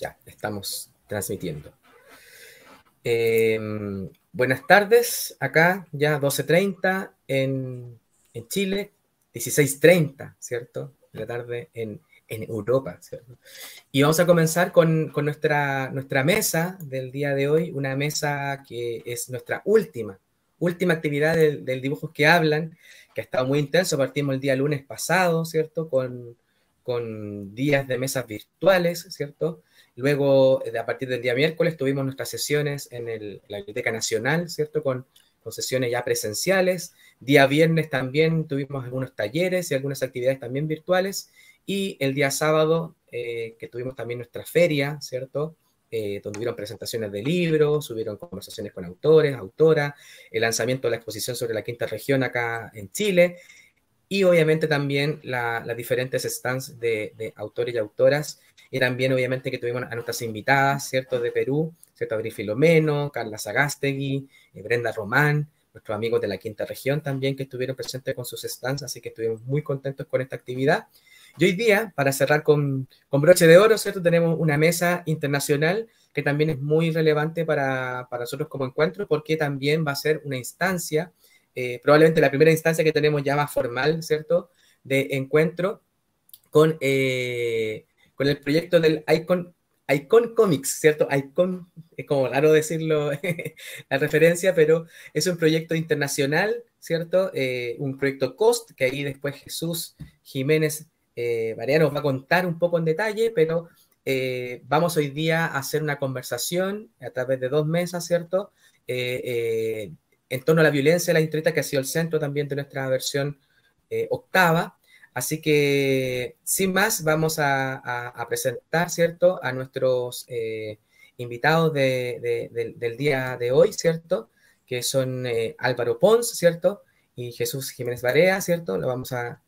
Ya, estamos transmitiendo. Em, buenas tardes, acá ya 12.30 en, en, Chile, 16.30, ¿cierto? De la tarde en, Europa, ¿cierto? Y vamos a comenzar con, con, nuestra, nuestra mesa del día de hoy, una mesa que es nuestra última, última actividad del, del Dibujos que Hablan, que ha estado muy intenso, partimos el día lunes pasado, ¿cierto? Con, con días de mesas virtuales, ¿cierto? Luego, eh, a partir del día miércoles, tuvimos nuestras sesiones en, el, la Biblioteca Nacional, ¿cierto? Con, sesiones ya presenciales. Día viernes también tuvimos algunos talleres y algunas actividades también virtuales. Y el día sábado, eh, que tuvimos también nuestra feria, ¿cierto? Eh, donde hubieron presentaciones de libros, hubieron conversaciones con autores, autora el lanzamiento de la exposición sobre la quinta región acá en Chile y obviamente también las diferentes stands de, de autores y autoras y también obviamente que tuvimos a nuestras invitadas, ¿cierto?, de Perú, ¿cierto?, Abril Filomeno, Carla Sagastegui, eh, Brenda Román, nuestros amigos de la quinta región también que estuvieron presentes con sus estancias, así que estuvimos muy contentos con esta actividad. Y hoy día, para cerrar con, con broche de oro, ¿cierto? Tenemos una mesa internacional que también es muy relevante para, para nosotros como encuentro, porque también va a ser una instancia, eh, probablemente la primera instancia que tenemos ya más formal, ¿cierto? De encuentro con eh, con el proyecto del Icon, Icon Comics, ¿cierto? Icon, es como raro decirlo la referencia, pero es un proyecto internacional, ¿cierto? Eh, un proyecto COST, que ahí después Jesús Jiménez eh, nos va a contar un poco en detalle, pero eh, vamos hoy día a hacer una conversación a través de dos mesas, ¿cierto? Eh, en torno a la violencia de la intreta, que ha sido el centro también de nuestra versión octava, Así que, sin más, vamos a, presentar, ¿cierto?, a nuestros eh, invitados del día de hoy, ¿cierto?, que son eh, Álvaro Pons, ¿cierto?, y Jesús Jiménez Barea, ¿cierto? Lo vamos a,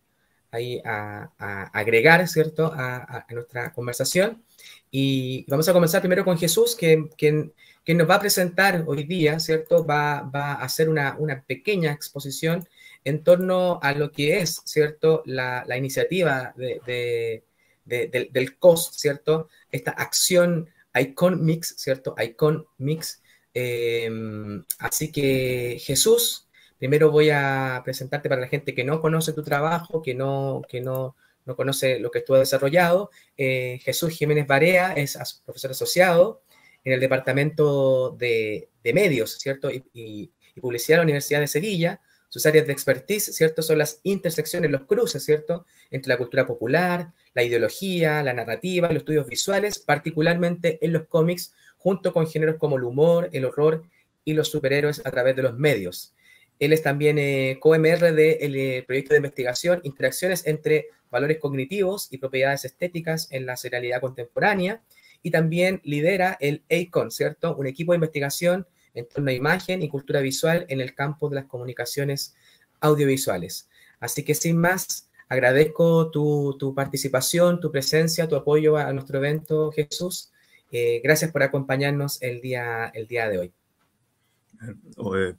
ahí a, agregar, ¿cierto?, a, nuestra conversación. Y vamos a comenzar primero con Jesús, que, que nos va a presentar hoy día, ¿cierto? Va, va a hacer una, una pequeña exposición en torno a lo que es, ¿cierto?, la, iniciativa del, COS, ¿cierto?, esta acción Icon Mix, ¿cierto? Icon Mix. Em, así que Jesús, primero voy a presentarte para la gente que no conoce tu trabajo, que no, que no, no conoce lo que tú has desarrollado. Eh, Jesús Jiménez Barea es profesor asociado en el Departamento de, Medios, ¿cierto? y Publicidad de la Universidad de Sevilla, sus áreas de expertise, ¿cierto? Son las intersecciones, los cruces, ¿cierto? Entre la cultura popular, la ideología, la narrativa, los estudios visuales, particularmente en los cómics, junto con géneros como el humor, el horror y los superhéroes a través de los medios. Él es también eh, co CoMR del eh, proyecto de investigación Interacciones entre valores cognitivos y propiedades estéticas en la serialidad contemporánea y también lidera el ACON, ¿cierto? Un equipo de investigación en torno a imagen y cultura visual en el campo de las comunicaciones audiovisuales. Así que sin más, agradezco tu, participación, tu presencia, tu apoyo a nuestro evento, Jesús. Eh, gracias por acompañarnos el día, el día de hoy.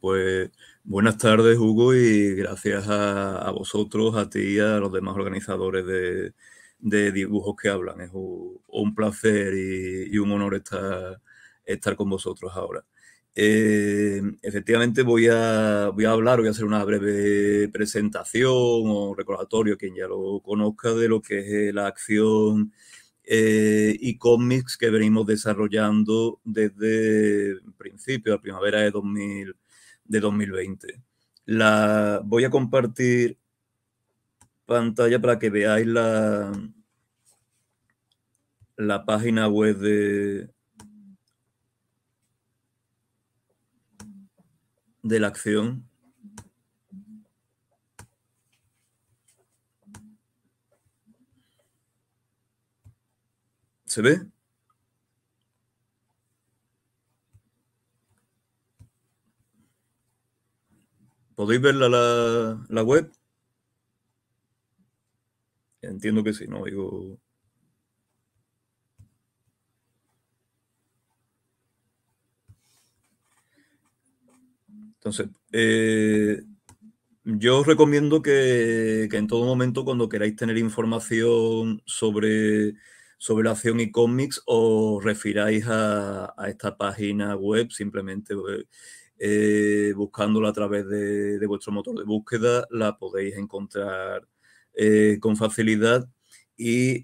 Pues buenas tardes, Hugo, y gracias a, vosotros, a ti y a los demás organizadores de, dibujos que hablan. Es un, placer y, y un honor estar, estar con vosotros ahora. Eh, efectivamente voy a, a hablar, voy a hacer una breve presentación o recordatorio, quien ya lo conozca, de lo que es eh, la acción e y cómics que venimos desarrollando desde principio, la primavera de, 2000, de 2020. La, voy a compartir pantalla para que veáis la, la página web de, de la acción ¿Se ve? ¿Podéis ver la, la, web? Entiendo que sí, no digo... Entonces, eh, yo os recomiendo que, en todo momento, cuando queráis tener información sobre, sobre la acción y cómics, os refiráis a, esta página web, simplemente pues, eh, buscándola a través de, vuestro motor de búsqueda, la podéis encontrar eh, con facilidad y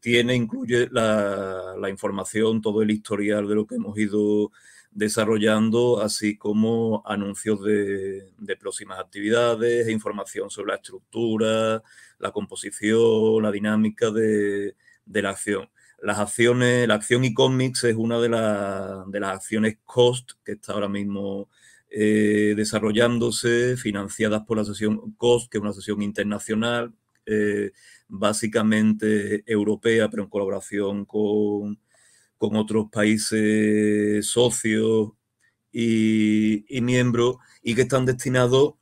tiene, incluye la, información, todo el historial de lo que hemos ido desarrollando, así como anuncios de, próximas actividades, e información sobre la estructura, la composición, la dinámica de, la acción. Las acciones, la acción y cómics es una de, las acciones COST que está ahora mismo eh, desarrollándose, financiadas por la sesión COST, que es una sesión internacional, eh, básicamente europea, pero en colaboración con, con otros países socios y, miembros y que están destinados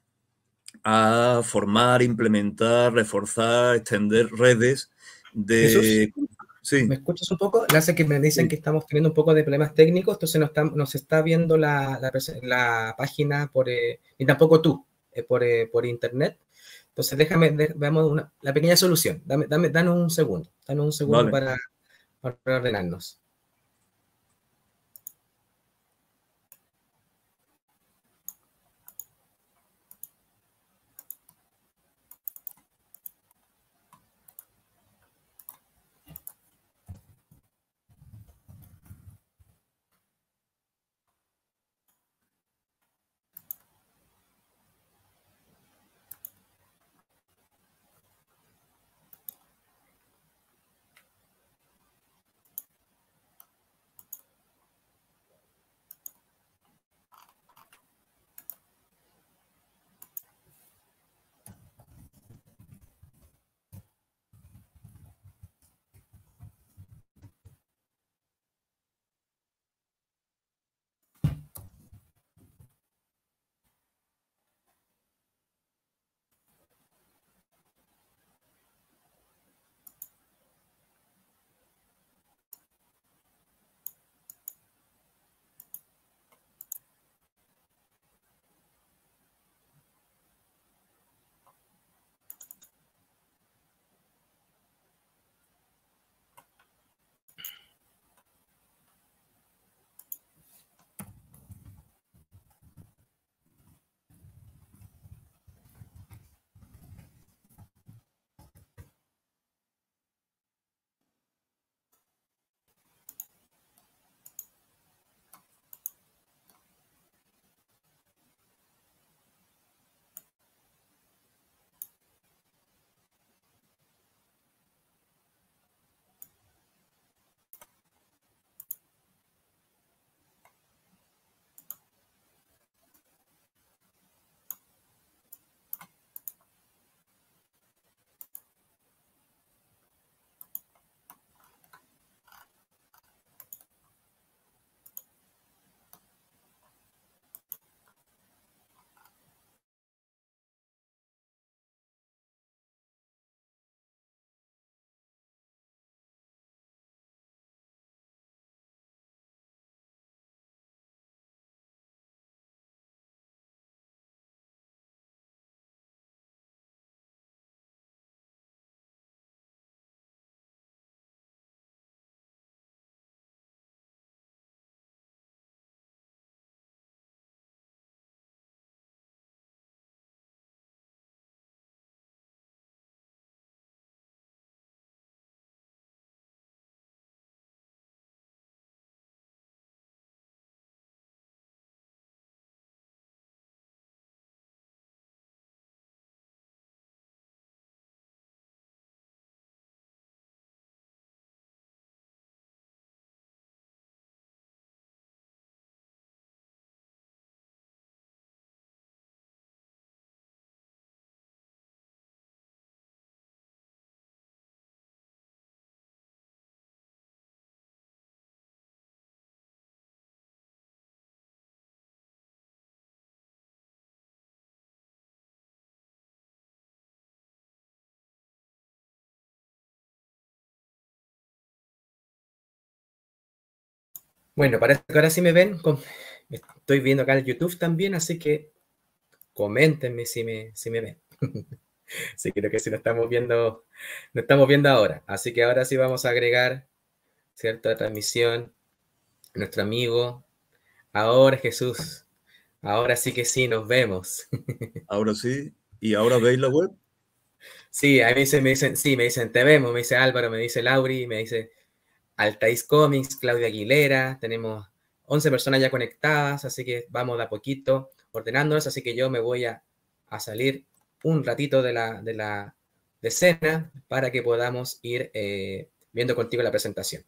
a formar, implementar, reforzar, extender redes de... ¿Me escuchas un poco? que me dicen que estamos teniendo un poco de problemas técnicos, entonces nos está, nos está viendo la, página por, y eh, tampoco tú, eh, eh, por, internet. Entonces déjame, veamos la pequeña solución. Dame, danos un segundo, un segundo para ordenarnos. Bueno, parece que ahora sí me ven. Estoy viendo acá en YouTube también, así que coméntenme si me, si me ven. sí, creo que sí lo estamos viendo, No estamos viendo ahora. Así que ahora sí vamos a agregar, ¿cierto? transmisión, nuestro amigo. Ahora Jesús, ahora sí que sí, nos vemos. ahora sí, ¿y ahora veis la web? Sí, a mí me dicen, sí, me dicen, te vemos, me dice Álvaro, me dice Lauri, me dice, Altais Comics, Claudia Aguilera, tenemos 11 personas ya conectadas, así que vamos de a poquito ordenándonos, así que yo me voy a, a salir un ratito de la, de la de escena para que podamos ir eh, viendo contigo la presentación.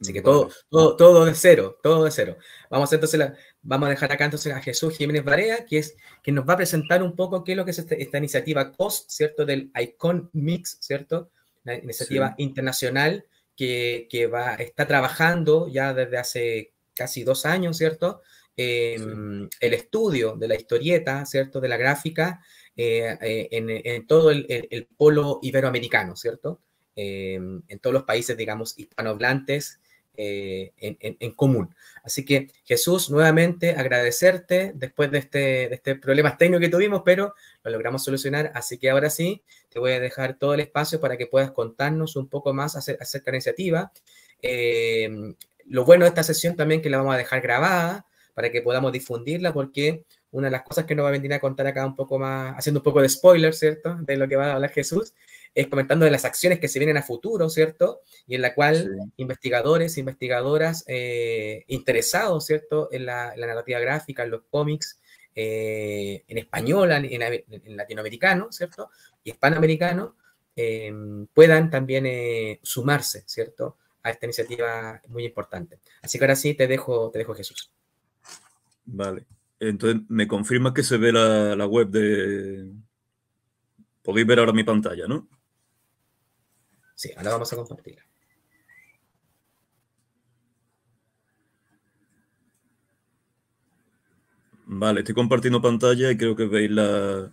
Así que todo, todo, todo de cero, todo de cero. Vamos, entonces vamos a dejar acá entonces a Jesús Jiménez Barea, que es que nos va a presentar un poco qué es lo que es este, esta, iniciativa COS, ¿cierto? Del ICON Mix, ¿cierto? La iniciativa internacional que, va, está trabajando ya desde hace casi dos años, ¿cierto? Em, el estudio de la historieta, ¿cierto? De la gráfica eh, eh, en, todo el, el, polo iberoamericano, ¿cierto? Em, en todos los países, digamos, hispanohablantes eh, en, común. Así que Jesús, nuevamente agradecerte después de este, este problema técnico que tuvimos, pero lo logramos solucionar. Así que ahora sí, te voy a dejar todo el espacio para que puedas contarnos un poco más acerca de la iniciativa. Em, lo bueno de esta sesión también que la vamos a dejar grabada para que podamos difundirla, porque una de las cosas que nos va a venir a contar acá un poco más, haciendo un poco de spoiler, ¿cierto? De lo que va a hablar Jesús, es comentando de las acciones que se vienen a futuro, ¿cierto? Y en la cual investigadores investigadores, investigadoras eh, interesados, ¿cierto? En la, narrativa gráfica, en los cómics, eh, en español, en, latinoamericano, ¿cierto? Y hispanoamericano, em, puedan también eh, sumarse, ¿cierto? A esta iniciativa muy importante. Así que ahora sí te dejo, te dejo Jesús. Vale. Entonces, me confirma que se ve la web de, podéis ver ahora mi pantalla, ¿no? Sí, ahora vamos a compartir. Vale, estoy compartiendo pantalla y creo que veis la,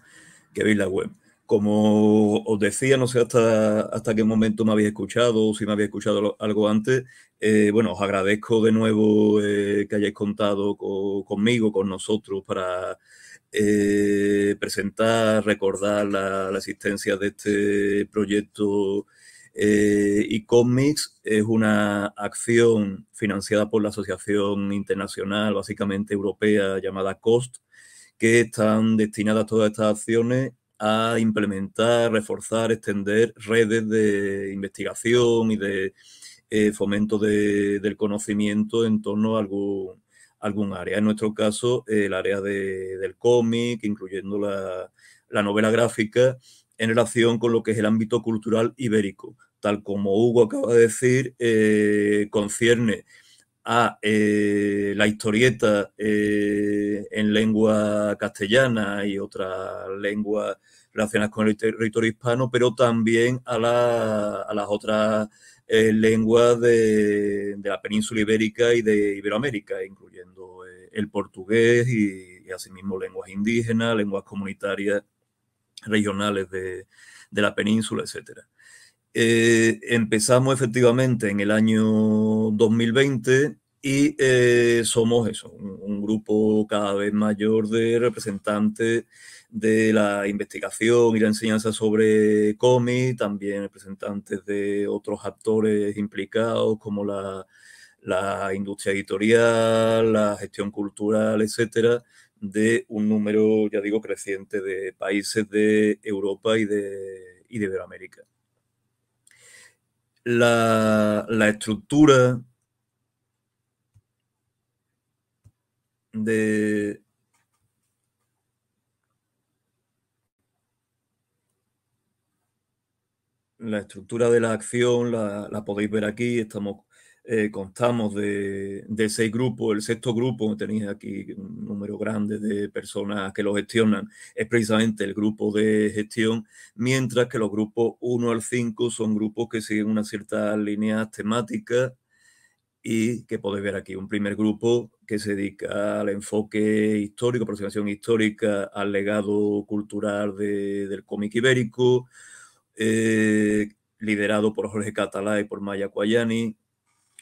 que veis la web. Como os decía, no sé hasta, hasta qué momento me habéis escuchado o si me habéis escuchado algo antes. Eh, bueno, os agradezco de nuevo eh, que hayáis contado conmigo, con nosotros, para eh, presentar, recordar la, la, existencia de este proyecto eh, y comics es una acción financiada por la Asociación Internacional, básicamente europea, llamada COST, que están destinadas todas estas acciones a implementar, reforzar, extender redes de investigación y de eh, fomento del conocimiento en torno a algún, área. En nuestro caso, el área del cómic, incluyendo la novela gráfica, en relación con lo que es el ámbito cultural ibérico tal como Hugo acaba de decir, eh, concierne a eh, la historieta eh, en lengua castellana y otras lenguas relacionadas con el territorio hispano, pero también a, las otras lenguas de, la península ibérica y de Iberoamérica, incluyendo el portugués y, asimismo lenguas indígenas, lenguas comunitarias regionales de, de la península, etcétera. Eh, empezamos efectivamente en el año 2020 y eh, somos eso, un, grupo cada vez mayor de representantes de la investigación y la enseñanza sobre cómic, también representantes de otros actores implicados como la, industria editorial, la gestión cultural, etcétera, de un número, ya digo, creciente de países de Europa y de, y de Iberoamérica la, la estructura de, la estructura de la acción la, la, podéis ver aquí, estamos eh, Contamos de, seis grupos. El sexto grupo, tenéis aquí un número grande de personas que lo gestionan, es precisamente el grupo de gestión, mientras que los grupos 1 al 5 son grupos que siguen una cierta línea temática y que podéis ver aquí un primer grupo que se dedica al enfoque histórico, aproximación histórica al legado cultural del cómic ibérico, eh, liderado por Jorge Catalá y por Maya Cuayani,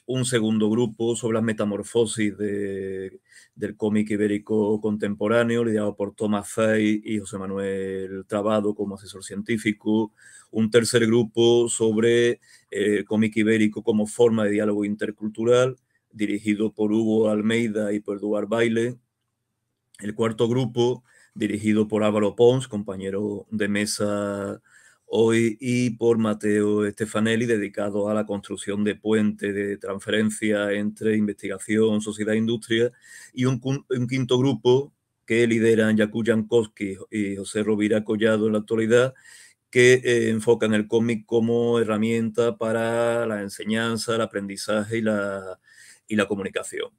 un segundo grupo sobre las metamorfosis del cómic ibérico contemporáneo, liderado por Thomas Fay y José Manuel Trabado como asesor científico, un tercer grupo sobre el eh, cómic ibérico como forma de diálogo intercultural, dirigido por Hugo Almeida y por Eduard Baile, el cuarto grupo dirigido por Álvaro Pons, compañero de mesa hoy y por Mateo Stefanelli, dedicado a la construcción de puentes de transferencia entre investigación, sociedad e industria, y un, quinto grupo que lideran Jakub Jankowski y José Rovira Collado en la actualidad, que eh, enfocan el cómic como herramienta para la enseñanza, el aprendizaje y la comunicación.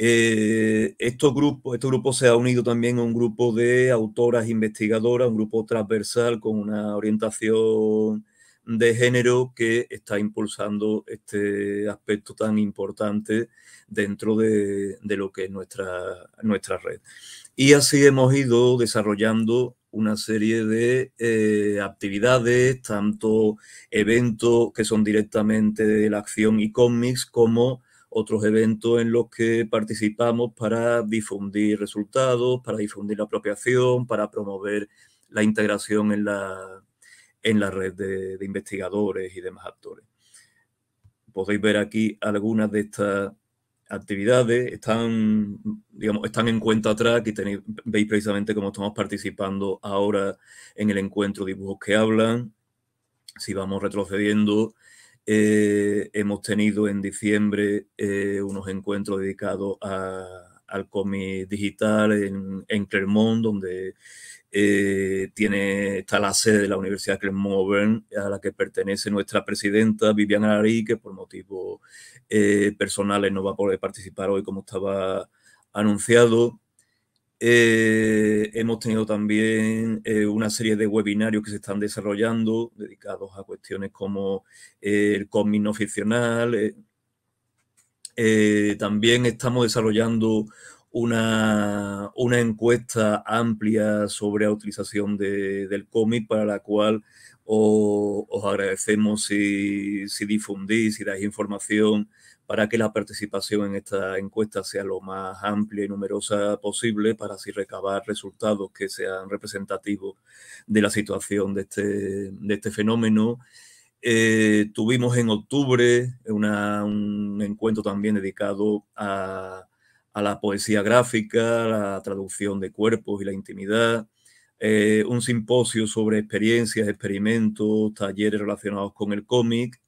Eh, estos este grupo se ha unido también a un grupo de autoras investigadoras, un grupo transversal con una orientación de género que está impulsando este aspecto tan importante dentro de, lo que es nuestra, nuestra red. Y así hemos ido desarrollando una serie de eh, actividades, tanto eventos que son directamente de la acción y cómics, como otros eventos en los que participamos para difundir resultados, para difundir la apropiación, para promover la integración en la, en la red de, investigadores y demás actores. Podéis ver aquí algunas de estas actividades están, digamos, están en cuenta atrás y tenéis, veis precisamente cómo estamos participando ahora en el encuentro Dibujos que Hablan. Si vamos retrocediendo, eh, hemos tenido en diciembre eh, unos encuentros dedicados al cómic digital en, Clermont, donde eh, tiene, está la sede de la Universidad de Clermont-Auvergne, a la que pertenece nuestra presidenta Viviana Ari, que por motivos personales no va a poder participar hoy como estaba anunciado. Eh, hemos tenido también eh, una serie de webinarios que se están desarrollando dedicados a cuestiones como eh, el cómic no ficcional. también estamos desarrollando una, encuesta amplia sobre la utilización del cómic para la cual os, agradecemos si, si, difundís, si dais información para que la participación en esta encuesta sea lo más amplia y numerosa posible para así recabar resultados que sean representativos de la situación de este, de este fenómeno. Eh, tuvimos en octubre un encuentro también dedicado a, la poesía gráfica, la traducción de cuerpos y la intimidad, eh, un simposio sobre experiencias, experimentos, talleres relacionados con el cómic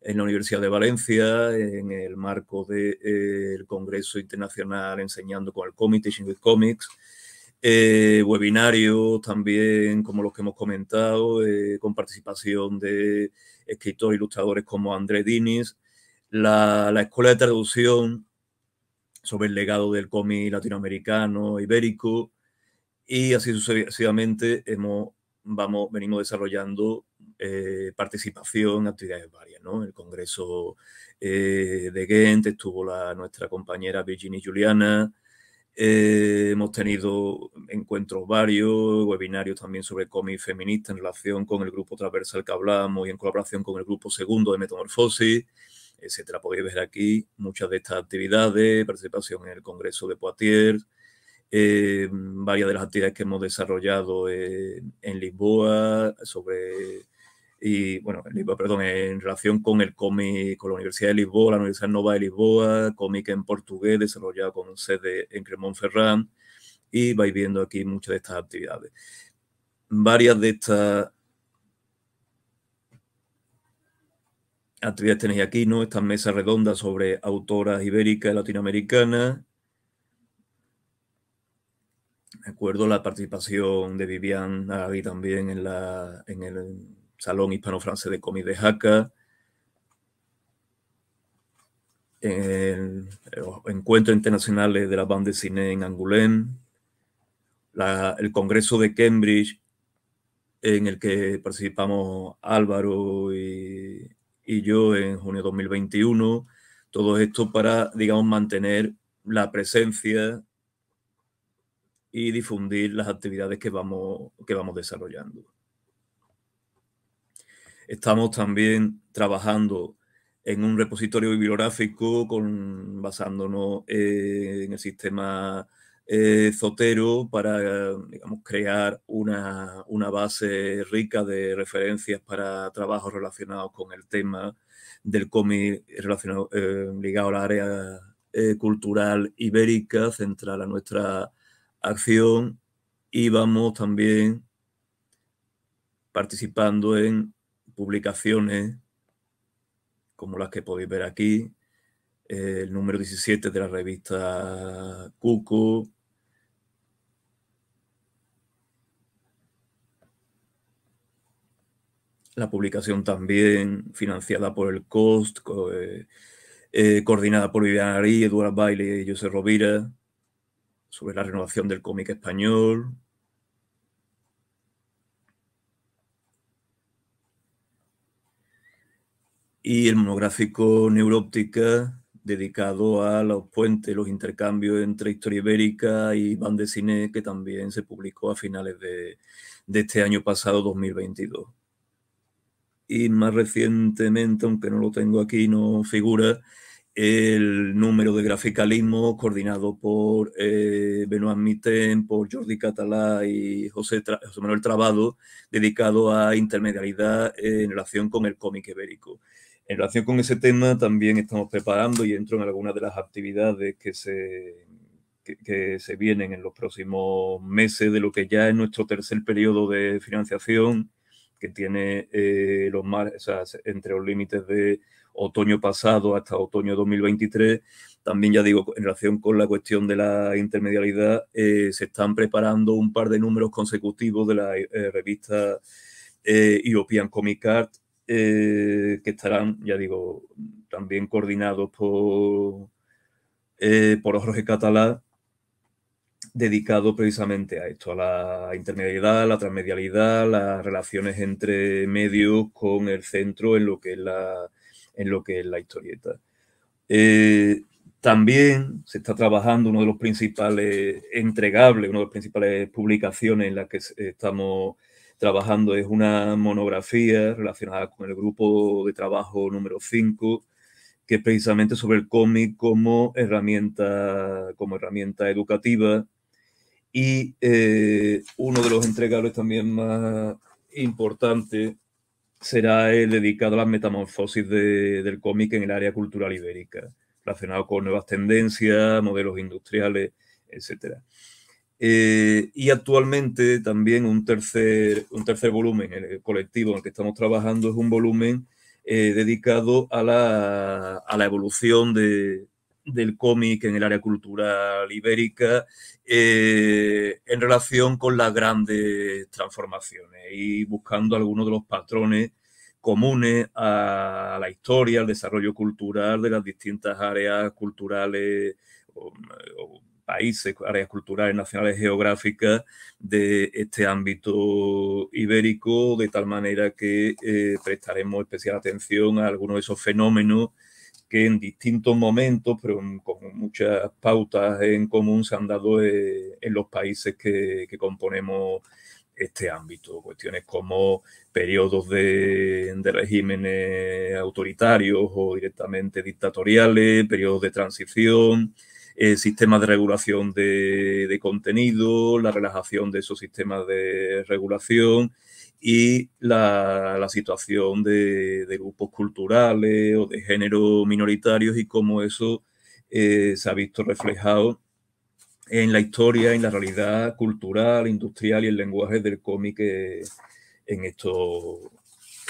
en la Universidad de Valencia, en el marco del eh, Congreso Internacional Enseñando con el comité Teaching with Comics, eh, webinarios también, como los que hemos comentado, eh, con participación de escritores e ilustradores como André Dinis, la, Escuela de Traducción sobre el legado del cómic latinoamericano, ibérico, y así sucesivamente hemos, vamos, venimos desarrollando eh, participación, actividades varias, ¿no? El Congreso eh, de Ghent estuvo la, nuestra compañera Virginie Juliana, eh, hemos tenido encuentros varios, webinarios también sobre cómic feminista en relación con el grupo transversal que hablamos y en colaboración con el grupo segundo de Metamorfosis, etcétera. Podéis ver aquí muchas de estas actividades, participación en el Congreso de Poitiers, varias de las actividades que hemos desarrollado en Lisboa sobre y bueno, en perdón, en relación con el cómic, con la Universidad de Lisboa, la Universidad Nova de Lisboa, cómic en portugués desarrollado con sede en Cremont ferrand y vais viendo aquí muchas de estas actividades. Varias de estas actividades tenéis aquí, ¿no? Estas mesas redondas sobre autoras ibéricas y latinoamericanas. Me acuerdo la participación de Vivian Aragui también en, la, en el Salón Hispano-Francés de comida de Jaca, en encuentros internacionales de la banda de cine en Angoulême, el Congreso de Cambridge, en el que participamos Álvaro y, yo en junio de 2021. Todo esto para, digamos, mantener la presencia y difundir las actividades que vamos, que vamos desarrollando. Estamos también trabajando en un repositorio bibliográfico con, basándonos eh, en el sistema eh, Zotero para crear una, base rica de referencias para trabajos relacionados con el tema del cómic relacionado, eh, ligado al área cultural ibérica, central a nuestra acción, y vamos también participando en publicaciones como las que podéis ver aquí, eh, el número 17 de la revista Cuco, la publicación también financiada por el COST, eh, eh, coordinada por Viviana Ari, Eduard Baile y José Rovira, sobre la renovación del cómic español, y el monográfico Neuróptica, dedicado a los puentes, los intercambios entre historia ibérica y van de cine, que también se publicó a finales de, este año pasado, 2022. Y más recientemente, aunque no lo tengo aquí, no figura, el número de graficalismo coordinado por eh, Benoît por Jordi Catalá y José, José Manuel Trabado, dedicado a intermedialidad en relación con el cómic ibérico. En relación con ese tema, también estamos preparando y entro en algunas de las actividades que se, que, se vienen en los próximos meses de lo que ya es nuestro tercer periodo de financiación, que tiene eh, los entre los límites de otoño pasado hasta otoño 2023. También ya digo, en relación con la cuestión de la intermedialidad, eh, se están preparando un par de números consecutivos de la eh, revista European Comic Art, eh, que estarán, ya digo, también coordinados por, eh, por Jorge Catalá, dedicado precisamente a esto, a la intermedialidad, la transmedialidad, las relaciones entre medios con el centro en lo que es la, en lo que la historieta. Eh, también se está trabajando uno de los principales entregables, una de las principales publicaciones en las que estamos trabajando es una monografía relacionada con el grupo de trabajo número 5, que es precisamente sobre el cómic como herramienta, como herramienta educativa. Y eh, uno de los entregables también más importantes será el dedicado a las metamorfosis del cómic en el área cultural ibérica, relacionado con nuevas tendencias, modelos industriales, etcétera. Eh, y actualmente también un tercer, un tercer volumen, el colectivo en el que estamos trabajando, es un volumen eh, dedicado a la, a la evolución de, del cómic en el área cultural ibérica eh, en relación con las grandes transformaciones y buscando algunos de los patrones comunes a la historia, al desarrollo cultural de las distintas áreas culturales países, áreas culturales, nacionales, geográficas de este ámbito ibérico, de tal manera que eh, prestaremos especial atención a algunos de esos fenómenos que en distintos momentos, pero con muchas pautas en común, se han dado eh, en los países que, componemos este ámbito. Cuestiones como periodos de, de, regímenes autoritarios o directamente dictatoriales, periodos de transición, el sistema de regulación de, contenido, la relajación de esos sistemas de regulación y la, situación de, grupos culturales o de género minoritarios y cómo eso eh, se ha visto reflejado en la historia, en la realidad cultural, industrial y el lenguaje del cómic eh, en estos,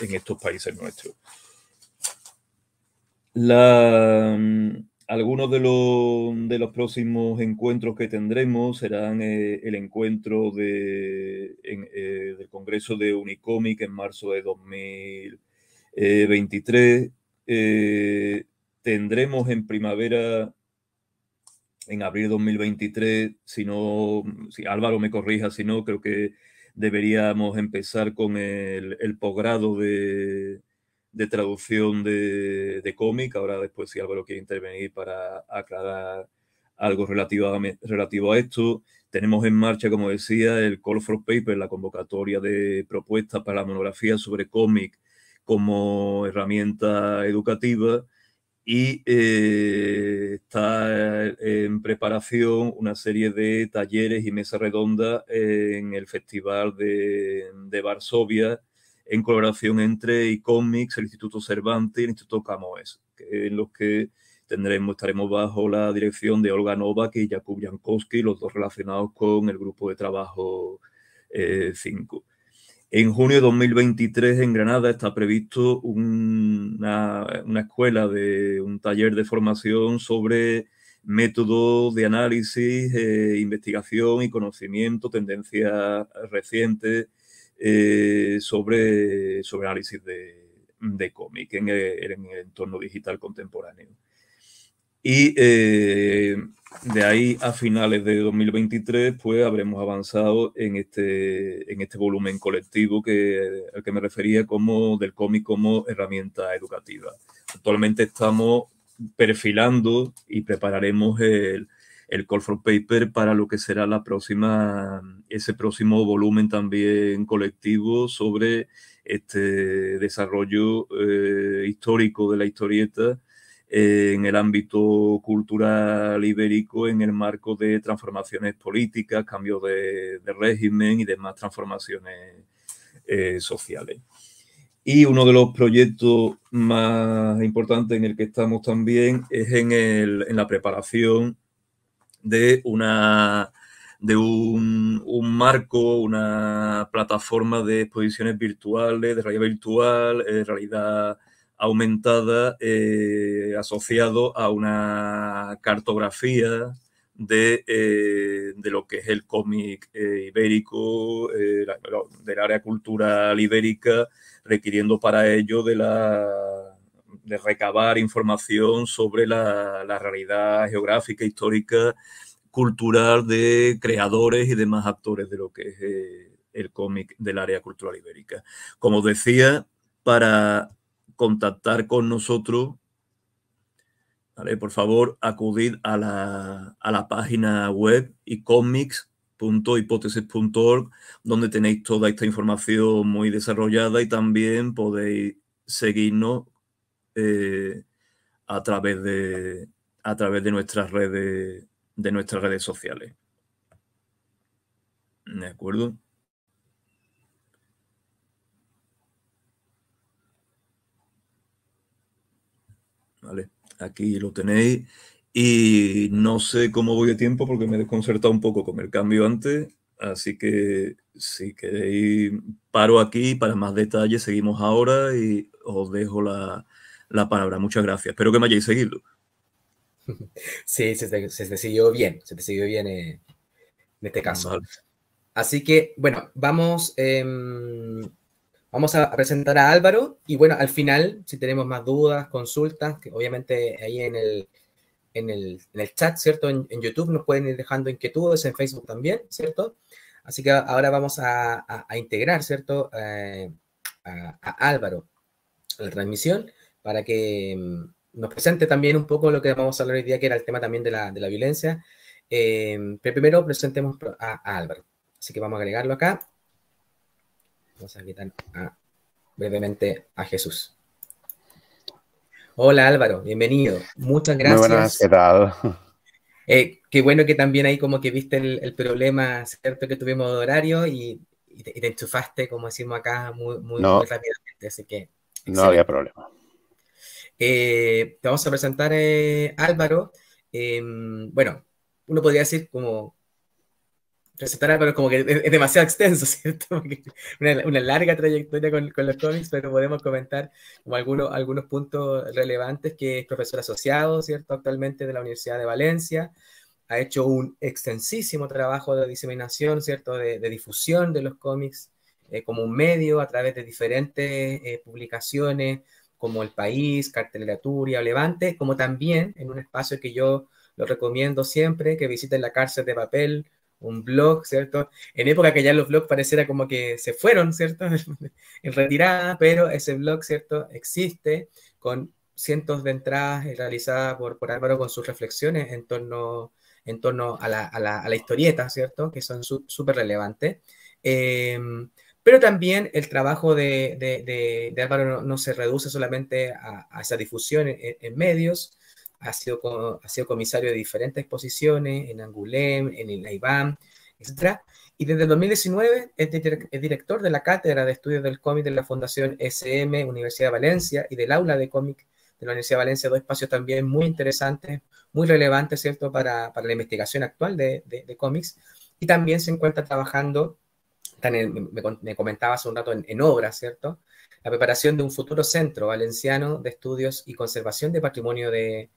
en estos países nuestros. La, algunos de los, próximos encuentros que tendremos serán eh, el encuentro de, eh, del Congreso de Unicomic en marzo de 2023. Eh, tendremos en primavera, en abril de 2023, si no, si Álvaro me corrija, si no, creo que deberíamos empezar con el posgrado de, de traducción de, cómic. Ahora después si Álvaro quiere intervenir para aclarar algo relativo a, relativo a esto. Tenemos en marcha, como decía, el Call for Paper, la convocatoria de propuestas para la monografía sobre cómic como herramienta educativa. Y eh, está en preparación una serie de talleres y mesas redondas en el Festival de, de Varsovia, en colaboración entre ICOMICS, el Instituto Cervantes y el Instituto Camoes, en los que estaremos bajo la dirección de Olga Novak y Jakub Jankowski, los dos relacionados con el grupo de trabajo 5. Eh, en junio de 2023 en Granada está previsto una, escuela de un taller de formación sobre métodos de análisis, eh, investigación y conocimiento, tendencias recientes eh, sobre, sobre análisis de, de cómic en eh, el, entorno digital contemporáneo. Y eh, de ahí a finales de 2023, pues habremos avanzado en este, en este volumen colectivo que, al que me refería como del cómic como herramienta educativa. Actualmente estamos perfilando y prepararemos el, el call for paper para lo que será la próxima, ese próximo volumen también colectivo sobre este desarrollo eh, histórico de la historieta eh, en el ámbito cultural ibérico en el marco de transformaciones políticas, cambios de, régimen y demás transformaciones eh, sociales. Y uno de los proyectos más importantes en el que estamos también es en, el, en la preparación de una de un, marco, una plataforma de exposiciones virtuales, de realidad virtual, eh, realidad aumentada, eh, asociado a una cartografía eh, de, lo que es el cómic ibérico, del área cultural ibérica, requiriendo para ello de la de recabar información sobre la, realidad geográfica, histórica, cultural de creadores y demás actores de lo que es eh, el cómic del área cultural ibérica. Como decía, para contactar con nosotros, por favor, acudid a la, a la página web y donde tenéis toda esta información muy desarrollada y también podéis seguirnos eh, a, través de, a través de nuestras redes, de nuestras redes sociales. ¿De acuerdo? Vale, aquí lo tenéis. Y no sé cómo voy de tiempo porque me he desconcertado un poco con el cambio antes. Así que si queréis, paro aquí para más detalles. Seguimos ahora y os dejo la, la palabra. Muchas gracias. Espero que me hayáis seguido. Sí, se te, siguió bien, se decidió bien eh, en este caso. Así que, bueno, vamos, em, vamos a presentar a Álvaro y bueno, al final, si tenemos más dudas, consultas, que obviamente ahí en el, en el, en el chat, ¿cierto? En, YouTube nos pueden ir dejando inquietudes, en Facebook también, ¿cierto? Así que ahora vamos a, integrar, ¿cierto? Eh, a, a Álvaro a la transmisión para que mm, nos presente también un poco lo que vamos a hablar hoy día, que era el tema también de la, violencia. Eh, pero primero presentemos a, Álvaro. Así que vamos a agregarlo acá. Vamos a quitar brevemente a Jesús. Hola Álvaro, bienvenido. Muchas gracias. buenas, ¿qué eh, qué bueno que también ahí como que viste el, problema, ¿cierto? Que tuvimos de horario y, te, enchufaste, como decimos acá, muy, rápidamente. Así que... No había problema. Eh, te vamos a presentar, eh, Álvaro. Em, bueno, uno podría decir como presentar a Álvaro como que es, demasiado extenso, ¿cierto? Una, larga trayectoria con, los cómics, pero podemos comentar como algunos, algunos puntos relevantes que es profesor asociado, ¿cierto? Actualmente de la Universidad de Valencia. Ha hecho un extensísimo trabajo de diseminación, ¿cierto? De, de difusión de los cómics eh, como un medio a través de diferentes publicaciones, como El País, Cartelera Turia, Levante, como también en un espacio que yo lo recomiendo siempre, que visiten la cárcel de papel, un blog, ¿cierto? En época que ya los blogs pareciera como que se fueron, ¿cierto? en retirada, pero ese blog, ¿cierto? Existe con cientos de entradas eh, realizadas por, por Álvaro con sus reflexiones en torno, en torno a, la, a la, a la historieta, ¿cierto? Que son súper relevantes. Em, pero también el trabajo de, Álvaro no, se reduce solamente a, esa difusión en, medios, ha sido, ha sido comisario de diferentes exposiciones en Angoulême, en el IBAM, etc. Y desde el 2019 es, director de la Cátedra de Estudios del Cómic de la Fundación SM Universidad de Valencia y del Aula de Cómic de la Universidad de Valencia, dos espacios también muy interesantes, muy relevantes, ¿cierto?, para, la investigación actual de cómics. Y también se encuentra trabajando me, comentaba hace un rato en, obra, ¿cierto? La preparación de un futuro centro valenciano de estudios y conservación de patrimonio de,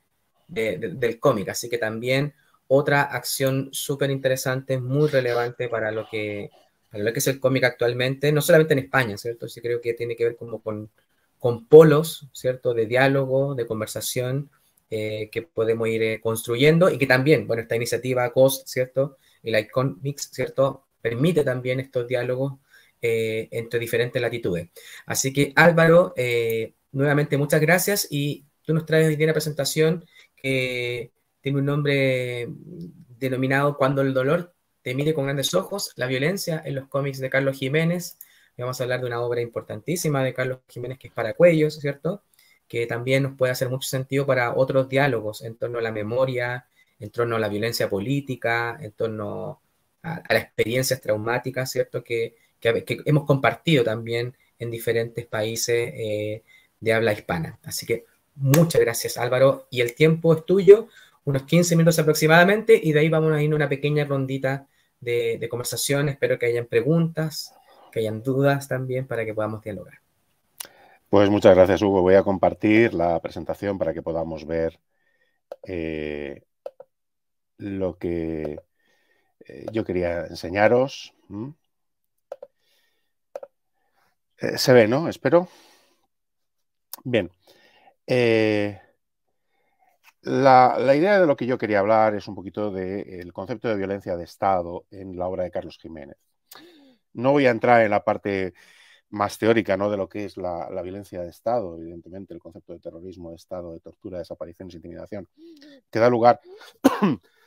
del cómic. Así que también otra acción súper interesante, muy relevante para lo, que, para lo que es el cómic actualmente, no solamente en España, ¿cierto? Sí creo que tiene que ver como con, con polos, ¿cierto? De diálogo, de conversación, eh, que podemos ir eh, construyendo y que también, bueno, esta iniciativa COST, ¿cierto? Y Icon Mix, ¿cierto? permite también estos diálogos eh, entre diferentes latitudes. Así que Álvaro, eh, nuevamente muchas gracias y tú nos traes una presentación que tiene un nombre denominado Cuando el dolor te mire con grandes ojos, la violencia en los cómics de Carlos Jiménez. Vamos a hablar de una obra importantísima de Carlos Jiménez que es para cuellos, ¿cierto? Que también nos puede hacer mucho sentido para otros diálogos en torno a la memoria, en torno a la violencia política, en torno a, las experiencias traumáticas, ¿cierto? Que, hemos compartido también en diferentes países eh, de habla hispana. Así que muchas gracias Álvaro y el tiempo es tuyo, unos 15 minutos aproximadamente y de ahí vamos a ir a una pequeña rondita de, conversación. Espero que hayan preguntas, que hayan dudas también para que podamos dialogar. Pues muchas gracias Hugo. Voy a compartir la presentación para que podamos ver eh, lo que eh, yo quería enseñaros. Eh, se ve, ¿no? Espero. Bien. Eh, la, idea de lo que yo quería hablar es un poquito del concepto de violencia de Estado en la obra de Carlos Jiménez. No voy a entrar en la parte más teórica ¿no? de lo que es la, la, violencia de Estado, evidentemente, el concepto de terrorismo de Estado, de tortura, desaparición, intimidación, que da lugar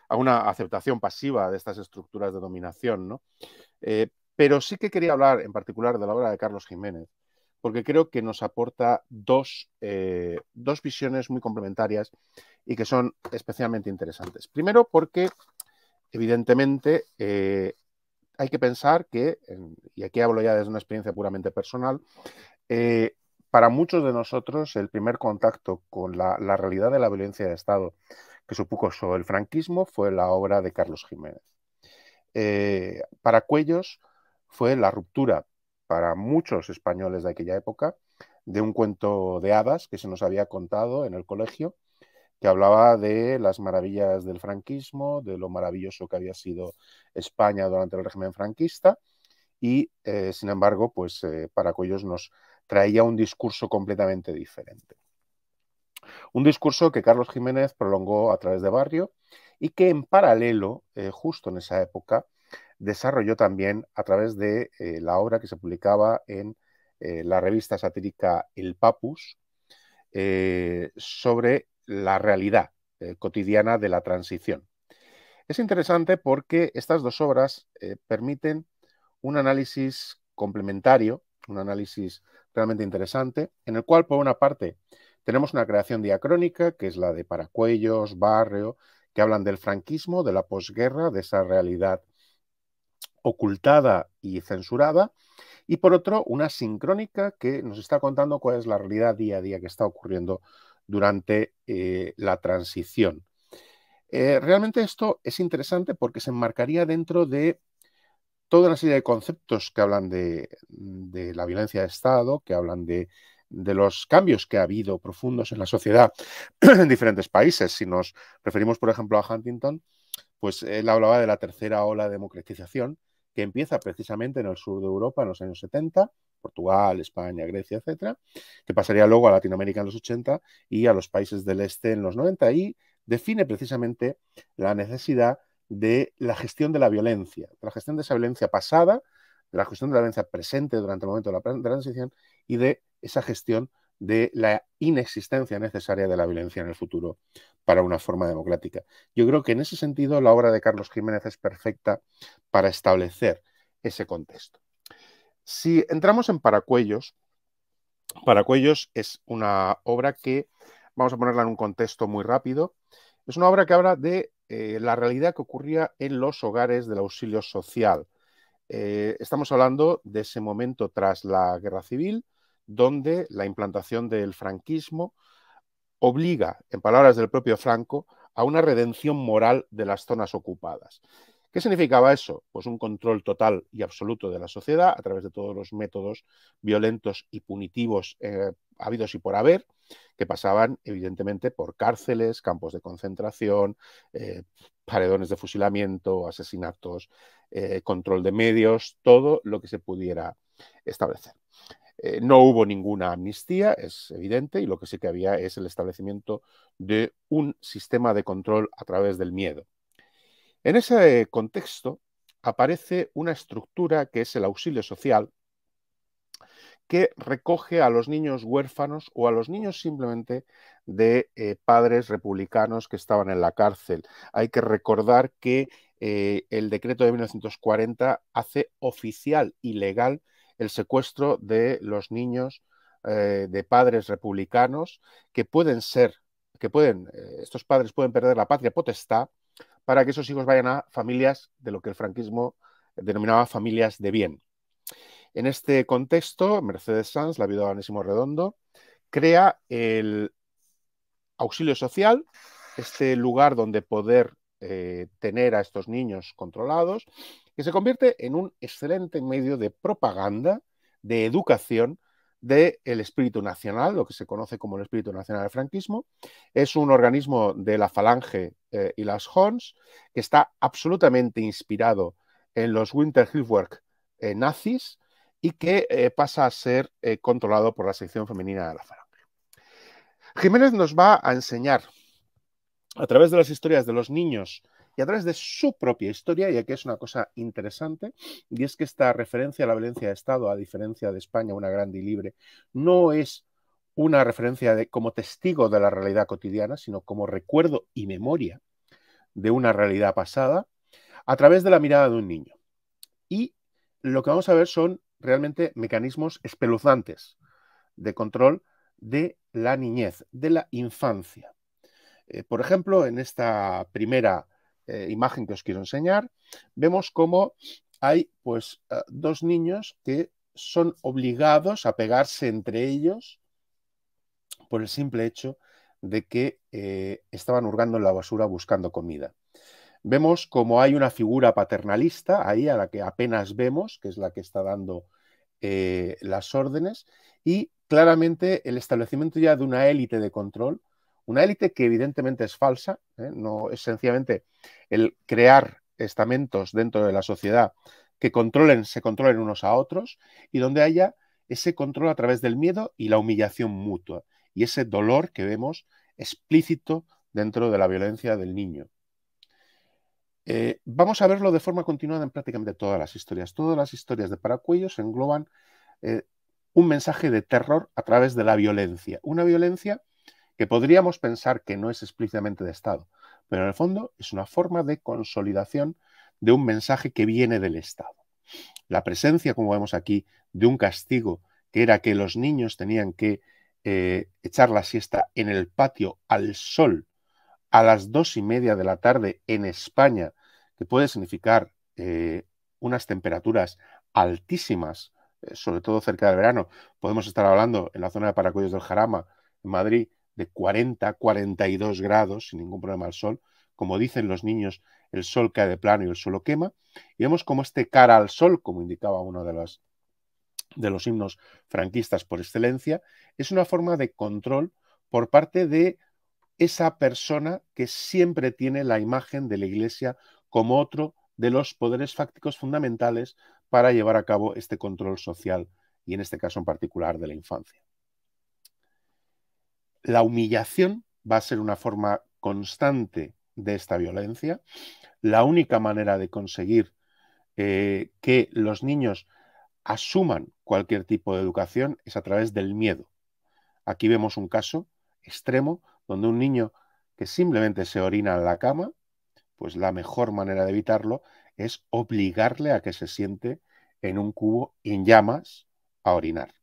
a una aceptación pasiva de estas estructuras de dominación. Eh, pero sí que quería hablar en particular de la obra de Carlos Jiménez, porque creo que nos aporta dos, eh, visiones muy complementarias y que son especialmente interesantes. Primero porque, evidentemente, eh, hay que pensar que, y aquí hablo ya desde una experiencia puramente personal, para muchos de nosotros el primer contacto con la realidad de la violencia de Estado, que supuso el franquismo fue la obra de Carlos Jiménez. Eh, para Cuellos fue la ruptura para muchos españoles de aquella época de un cuento de hadas que se nos había contado en el colegio, que hablaba de las maravillas del franquismo, de lo maravilloso que había sido España durante el régimen franquista, y eh, sin embargo, pues eh, para Cuellos nos traía un discurso completamente diferente. Un discurso que Carlos Jiménez prolongó a través de Barrio y que en paralelo, eh, justo en esa época, desarrolló también a través de eh, la obra que se publicaba en eh, la revista satírica El Papus sobre la realidad cotidiana de la transición. Es interesante porque estas dos obras permiten un análisis complementario, un análisis realmente interesante, en el cual, por una parte, tenemos una creación diacrónica, que es la de Paracuellos, Barrio, que hablan del franquismo, de la posguerra, de esa realidad ocultada y censurada, y por otro, una sincrónica que nos está contando cuál es la realidad día a día que está ocurriendo durante eh, la transición. Eh, realmente esto es interesante porque se enmarcaría dentro de toda una serie de conceptos que hablan de la violencia de Estado, que hablan de de los cambios que ha habido profundos en la sociedad en diferentes países. Si nos referimos, por ejemplo, a Huntington, pues él hablaba de la tercera ola de democratización que empieza precisamente en el sur de Europa en los años 70, Portugal, España, Grecia, etcétera, que pasaría luego a Latinoamérica en los 80 y a los países del este en los 90 y define precisamente la necesidad de la gestión de la violencia, la gestión de esa violencia pasada de la gestión de la violencia presente durante el momento de la transición y de esa gestión de la inexistencia necesaria de la violencia en el futuro para una forma democrática. Yo creo que en ese sentido la obra de Carlos Jiménez es perfecta para establecer ese contexto. Si entramos en Paracuellos, Paracuellos es una obra que, vamos a ponerla en un contexto muy rápido, es una obra que habla de eh, la realidad que ocurría en los hogares del auxilio social eh, estamos hablando de ese momento tras la guerra civil, donde la implantación del franquismo obliga, en palabras del propio Franco, a una redención moral de las zonas ocupadas. ¿Qué significaba eso? Pues un control total y absoluto de la sociedad a través de todos los métodos violentos y punitivos eh, habidos y por haber, que pasaban evidentemente por cárceles, campos de concentración, eh, paredones de fusilamiento, asesinatos, eh, control de medios, todo lo que se pudiera establecer. no hubo ninguna amnistía, es evidente, y lo que sí que había es el establecimiento de un sistema de control a través del miedo en ese contexto aparece una estructura que es el auxilio social, que recoge a los niños huérfanos o a los niños simplemente de eh, padres republicanos que estaban en la cárcel. Hay que recordar que eh, el decreto de 1940 hace oficial y legal el secuestro de los niños eh, de padres republicanos que pueden ser, que pueden, estos padres pueden perder la patria potestad para que esos hijos vayan a familias de lo que el franquismo denominaba familias de bien. En este contexto, Mercedes Sanz, la viuda de Anésimo Redondo, crea el auxilio social, este lugar donde poder eh, tener a estos niños controlados, que se convierte en un excelente medio de propaganda, de educación del espíritu nacional, lo que se conoce como el espíritu nacional del franquismo. Es un organismo de la Falange eh, y las Hons que está absolutamente inspirado en los Winter Hilfwerk eh, nazis y que eh, pasa a ser controlado por la sección femenina de la Falange. Jiménez nos va a enseñar a través de las historias de los niños y a través de su propia historia, y aquí es una cosa interesante, y es que esta referencia a la violencia de Estado, a diferencia de España, una grande y libre, no es una referencia como testigo de la realidad cotidiana, sino como recuerdo y memoria de una realidad pasada, a través de la mirada de un niño. Y lo que vamos a ver son realmente mecanismos espeluzantes de control de la niñez, de la infancia. Eh, por ejemplo, en esta primera eh, imagen que os quiero enseñar, vemos cómo hay pues eh, dos niños que son obligados a pegarse entre ellos por el simple hecho de que eh, estaban hurgando en la basura buscando comida. Vemos como hay una figura paternalista ahí a la que apenas vemos, que es la que está dando las órdenes, y claramente el establecimiento ya de una élite de control una élite que evidentemente es falsa, ¿eh? no es sencillamente el crear estamentos dentro de la sociedad que controlen, se controlen unos a otros y donde haya ese control a través del miedo y la humillación mutua y ese dolor que vemos explícito dentro de la violencia del niño. Eh, vamos a verlo de forma continuada en prácticamente todas las historias. Todas las historias de Paracuellos engloban eh, un mensaje de terror a través de la violencia. Una violencia que podríamos pensar que no es explícitamente de Estado, pero en el fondo es una forma de consolidación de un mensaje que viene del Estado. La presencia, como vemos aquí, de un castigo que era que los niños tenían que eh, echar la siesta en el patio al sol a las dos y media de la tarde en España, que puede significar eh, unas temperaturas altísimas, eh, sobre todo cerca del verano. Podemos estar hablando en la zona de Paracuellos del Jarama, en Madrid, de 40, 42 grados, sin ningún problema al sol. Como dicen los niños, el sol cae de plano y el suelo quema. Y vemos como este cara al sol, como indicaba uno de los, de los himnos franquistas por excelencia, es una forma de control por parte de esa persona que siempre tiene la imagen de la Iglesia como otro de los poderes fácticos fundamentales para llevar a cabo este control social y en este caso en particular de la infancia la humillación va a ser una forma constante de esta violencia. La única manera de conseguir eh, que los niños asuman cualquier tipo de educación es a través del miedo. Aquí vemos un caso extremo donde un niño que simplemente se orina en la cama, pues la mejor manera de evitarlo es obligarle a que se siente en un cubo en llamas a orinar.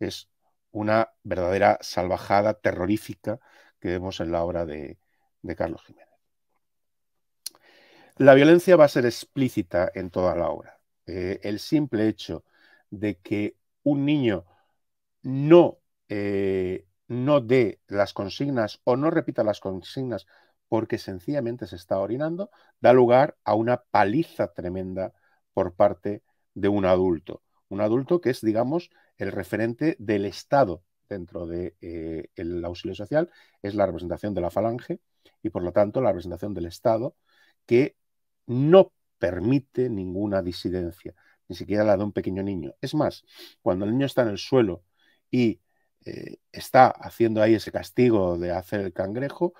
Es una verdadera salvajada terrorífica que vemos en la obra de, Carlos Jiménez. La violencia va a ser explícita en toda la obra. Eh, el simple hecho de que un niño no, eh, no dé las consignas o no repita las consignas porque sencillamente se está orinando, da lugar a una paliza tremenda por parte de un adulto. Un adulto que es, digamos, el referente del Estado dentro del de, eh, auxilio social, es la representación de la falange y, por lo tanto, la representación del Estado que no permite ninguna disidencia, ni siquiera la de un pequeño niño. Es más, cuando el niño está en el suelo y eh, está haciendo ahí ese castigo de hacer el cangrejo,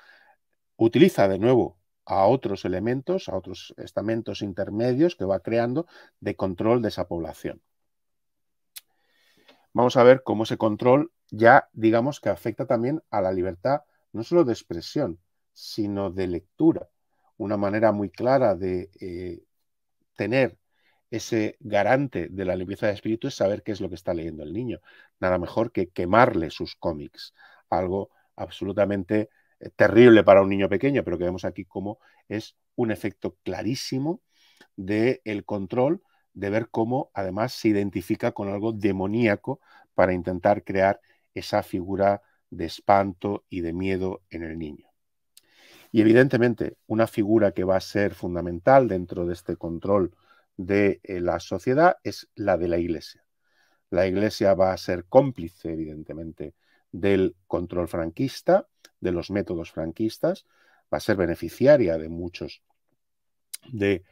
utiliza de nuevo a otros elementos, a otros estamentos intermedios que va creando de control de esa población vamos a ver cómo ese control ya, digamos, que afecta también a la libertad, no solo de expresión, sino de lectura. Una manera muy clara de eh, tener ese garante de la limpieza de espíritu es saber qué es lo que está leyendo el niño. Nada mejor que quemarle sus cómics, algo absolutamente eh, terrible para un niño pequeño, pero que vemos aquí como es un efecto clarísimo del control de ver cómo además se identifica con algo demoníaco para intentar crear esa figura de espanto y de miedo en el niño. Y evidentemente, una figura que va a ser fundamental dentro de este control de eh, la sociedad es la de la Iglesia. La Iglesia va a ser cómplice, evidentemente, del control franquista, de los métodos franquistas, va a ser beneficiaria de muchos de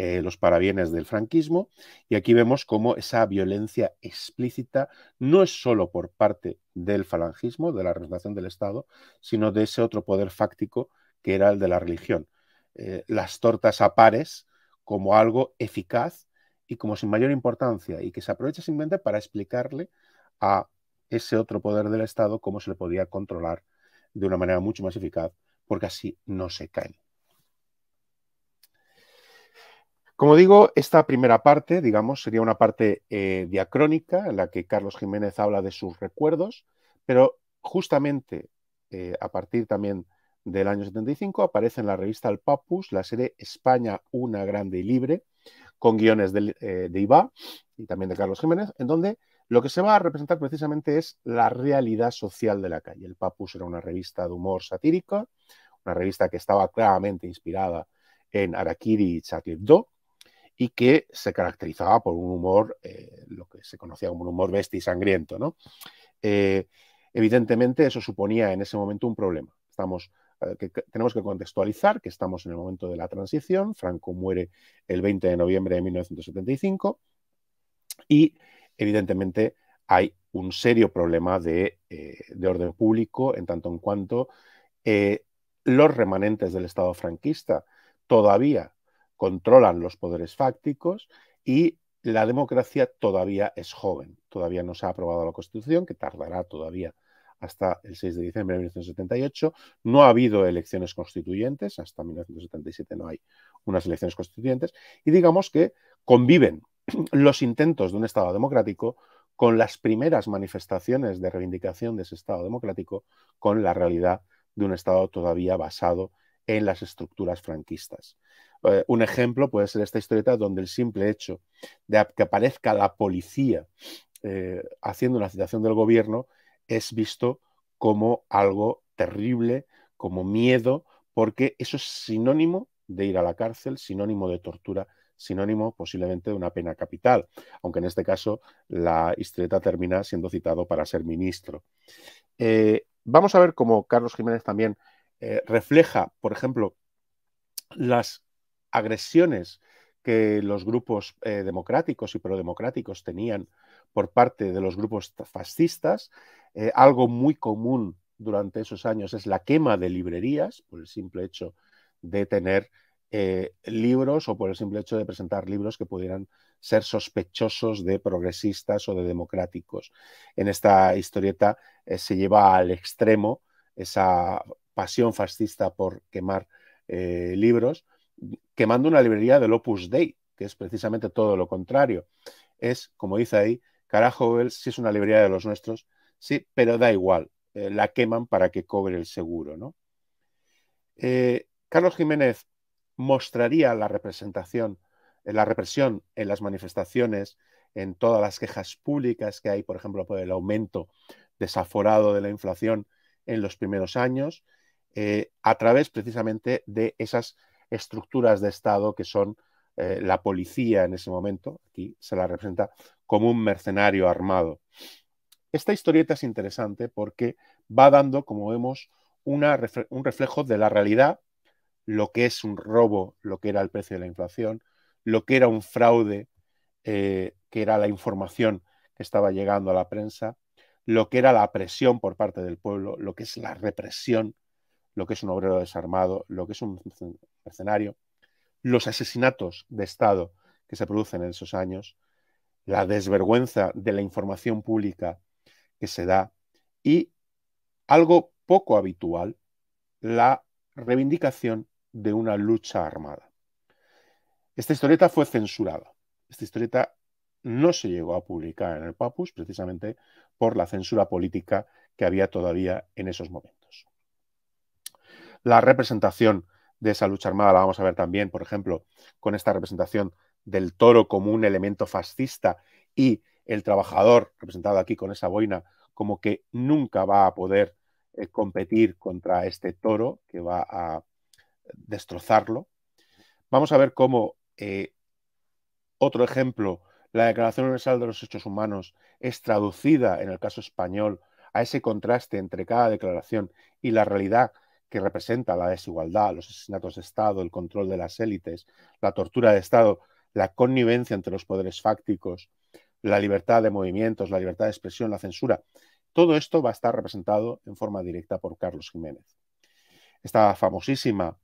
eh, los parabienes del franquismo. Y aquí vemos cómo esa violencia explícita no es solo por parte del falangismo, de la representación del Estado, sino de ese otro poder fáctico que era el de la religión. Eh, las tortas a pares como algo eficaz y como sin mayor importancia, y que se aprovecha simplemente para explicarle a ese otro poder del Estado cómo se le podía controlar de una manera mucho más eficaz, porque así no se caen. Como digo, esta primera parte, digamos, sería una parte eh, diacrónica en la que Carlos Jiménez habla de sus recuerdos, pero justamente eh, a partir también del año 75 aparece en la revista El Papus la serie España una grande y libre, con guiones eh, de, Iba y también de Carlos Jiménez, en donde lo que se va a representar precisamente es la realidad social de la calle. El Papus era una revista de humor satírico, una revista que estaba claramente inspirada en Arakiri y Charlie y que se caracterizaba por un humor, eh, lo que se conocía como un humor bestia y sangriento. Eh, evidentemente eso suponía en ese momento un problema. Estamos, eh, tenemos que contextualizar que estamos en el momento de la transición. Franco muere el 20 de noviembre de 1975 y evidentemente hay un serio problema de, de orden público en tanto en cuanto los remanentes del Estado franquista todavía controlan los poderes fácticos y la democracia todavía es joven, todavía no se ha aprobado la Constitución, que tardará todavía hasta el 6 de diciembre de 1978. No ha habido elecciones constituyentes, hasta 1977 no hay unas elecciones constituyentes, y digamos que conviven los intentos de un Estado democrático con las primeras manifestaciones de reivindicación de ese Estado democrático, con la realidad de un Estado todavía basado en las estructuras franquistas. Eh, un ejemplo puede ser esta historieta donde el simple hecho de que aparezca la policía eh, haciendo una citación del gobierno es visto como algo terrible, como miedo, porque eso es sinónimo de ir a la cárcel, sinónimo de tortura, sinónimo posiblemente de una pena capital, aunque en este caso la historieta termina siendo citado para ser ministro. Eh, vamos a ver cómo Carlos Jiménez también eh, refleja, por ejemplo, las agresiones que los grupos eh, democráticos y prodemocráticos tenían por parte de los grupos fascistas. Eh, algo muy común durante esos años es la quema de librerías por el simple hecho de tener libros o por el simple hecho de presentar libros que pudieran ser sospechosos de progresistas o de democráticos. En esta historieta se lleva al extremo esa pasión fascista por quemar eh, libros, quemando una librería del Opus Dei, que es precisamente todo lo contrario. Es, como dice ahí, carajo, si es una librería de los nuestros, sí, pero da igual, eh, la queman para que cobre el seguro, ¿no? Eh, Carlos Jiménez mostraría la representación, la represión en las manifestaciones, en todas las quejas públicas que hay, por ejemplo, por el aumento desaforado de la inflación en los primeros años, eh, a través precisamente de esas estructuras de Estado que son eh, la policía en ese momento, aquí se la representa como un mercenario armado. Esta historieta es interesante porque va dando, como vemos, una, un reflejo de la realidad, lo que es un robo, lo que era el precio de la inflación, lo que era un fraude, eh, que era la información que estaba llegando a la prensa, lo que era la presión por parte del pueblo, lo que es la represión lo que es un obrero desarmado, lo que es un mercenario, los asesinatos de Estado que se producen en esos años, la desvergüenza de la información pública que se da y algo poco habitual, la reivindicación de una lucha armada. Esta historieta fue censurada. Esta historieta no se llegó a publicar en el Papus precisamente por la censura política que había todavía en esos momentos. La representación de esa lucha armada la vamos a ver también, por ejemplo, con esta representación del toro como un elemento fascista y el trabajador, representado aquí con esa boina, como que nunca va a poder eh, competir contra este toro que va a destrozarlo. Vamos a ver cómo eh, otro ejemplo, la Declaración Universal de los Hechos Humanos es traducida en el caso español a ese contraste entre cada declaración y la realidad que representa la desigualdad, los asesinatos de Estado, el control de las élites, la tortura de Estado, la connivencia entre los poderes fácticos, la libertad de movimientos, la libertad de expresión, la censura. Todo esto va a estar representado en forma directa por Carlos Jiménez. Esta famosísima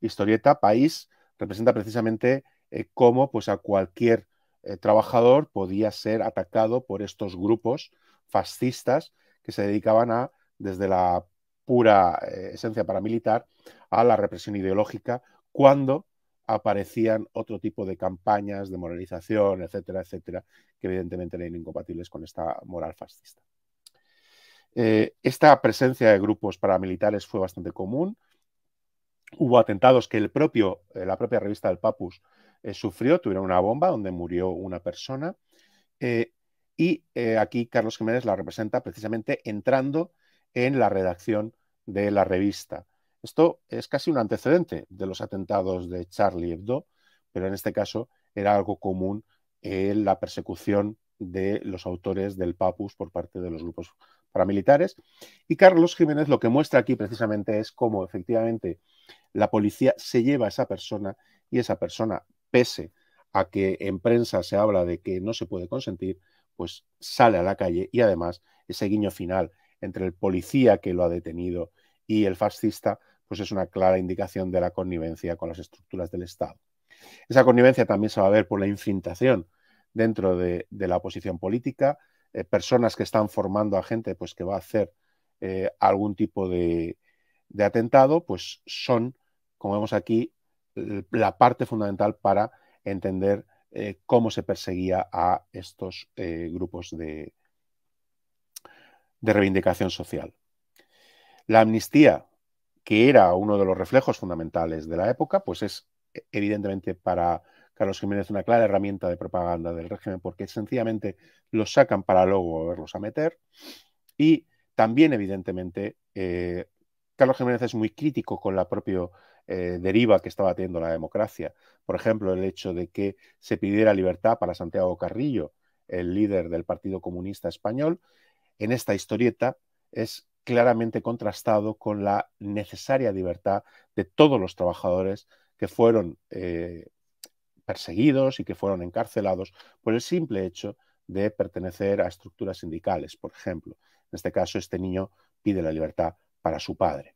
historieta País representa precisamente eh, cómo pues, a cualquier eh, trabajador podía ser atacado por estos grupos fascistas que se dedicaban a, desde la pura eh, esencia paramilitar a la represión ideológica cuando aparecían otro tipo de campañas de moralización, etcétera, etcétera, que evidentemente eran incompatibles con esta moral fascista. Eh, esta presencia de grupos paramilitares fue bastante común. Hubo atentados que el propio, eh, la propia revista del Papus sufrió, tuvieron una bomba donde murió una persona. y aquí Carlos Jiménez la representa precisamente entrando en la redacción de la revista. Esto es casi un antecedente de los atentados de Charlie Hebdo, pero en este caso era algo común en la persecución de los autores del Papus por parte de los grupos paramilitares. Y Carlos Jiménez lo que muestra aquí precisamente es cómo efectivamente la policía se lleva a esa persona y esa persona, pese a que en prensa se habla de que no se puede consentir, pues sale a la calle y además ese guiño final entre el policía que lo ha detenido y el fascista, pues es una clara indicación de la connivencia con las estructuras del Estado. Esa connivencia también se va a ver por la infiltración dentro de, la oposición política, eh, personas que están formando a gente pues, que va a hacer eh, algún tipo de, atentado, pues son, como vemos aquí, la parte fundamental para entender eh, cómo se perseguía a estos grupos de, de reivindicación social. La amnistía, que era uno de los reflejos fundamentales de la época, pues es e, evidentemente para Carlos Jiménez una clara herramienta de propaganda del régimen, porque sencillamente los sacan para luego verlos a meter. Y también, evidentemente, eh, Carlos Jiménez es muy crítico con la propia eh, deriva que estaba teniendo la democracia. Por ejemplo, el hecho de que se pidiera libertad para Santiago Carrillo, el líder del Partido Comunista Español, en esta historieta es claramente contrastado con la necesaria libertad de todos los trabajadores que fueron eh, perseguidos y que fueron encarcelados por el simple hecho de pertenecer a estructuras sindicales, por ejemplo. En este caso, este niño pide la libertad para su padre.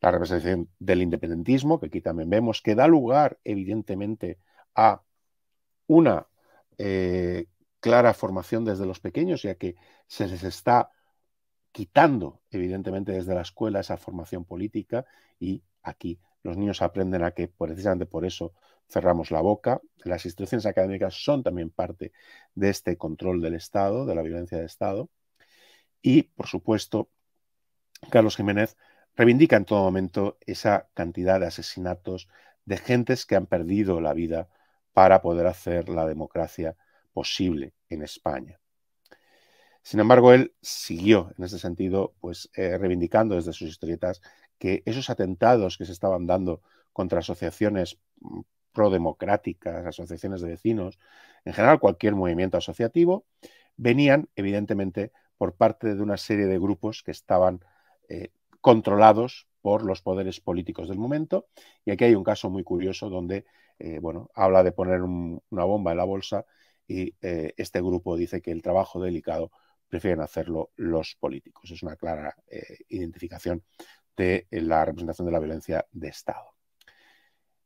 La representación del independentismo, que aquí también vemos, que da lugar, evidentemente, a una eh, clara formación desde los pequeños, ya que se les está quitando, evidentemente, desde la escuela esa formación política y aquí los niños aprenden a que precisamente por eso cerramos la boca. Las instituciones académicas son también parte de este control del Estado, de la violencia de Estado. Y, por supuesto, Carlos Jiménez reivindica en todo momento esa cantidad de asesinatos de gentes que han perdido la vida para poder hacer la democracia posible en España. Sin embargo, él siguió en ese sentido, pues eh, reivindicando desde sus historietas que esos atentados que se estaban dando contra asociaciones mm, prodemocráticas, asociaciones de vecinos, en general cualquier movimiento asociativo, venían evidentemente por parte de una serie de grupos que estaban eh, controlados por los poderes políticos del momento. Y aquí hay un caso muy curioso donde, eh, bueno, habla de poner una bomba en la bolsa y eh, este grupo dice que el trabajo delicado prefieren hacerlo los políticos. Es una clara eh, identificación de la representación de la violencia de Estado.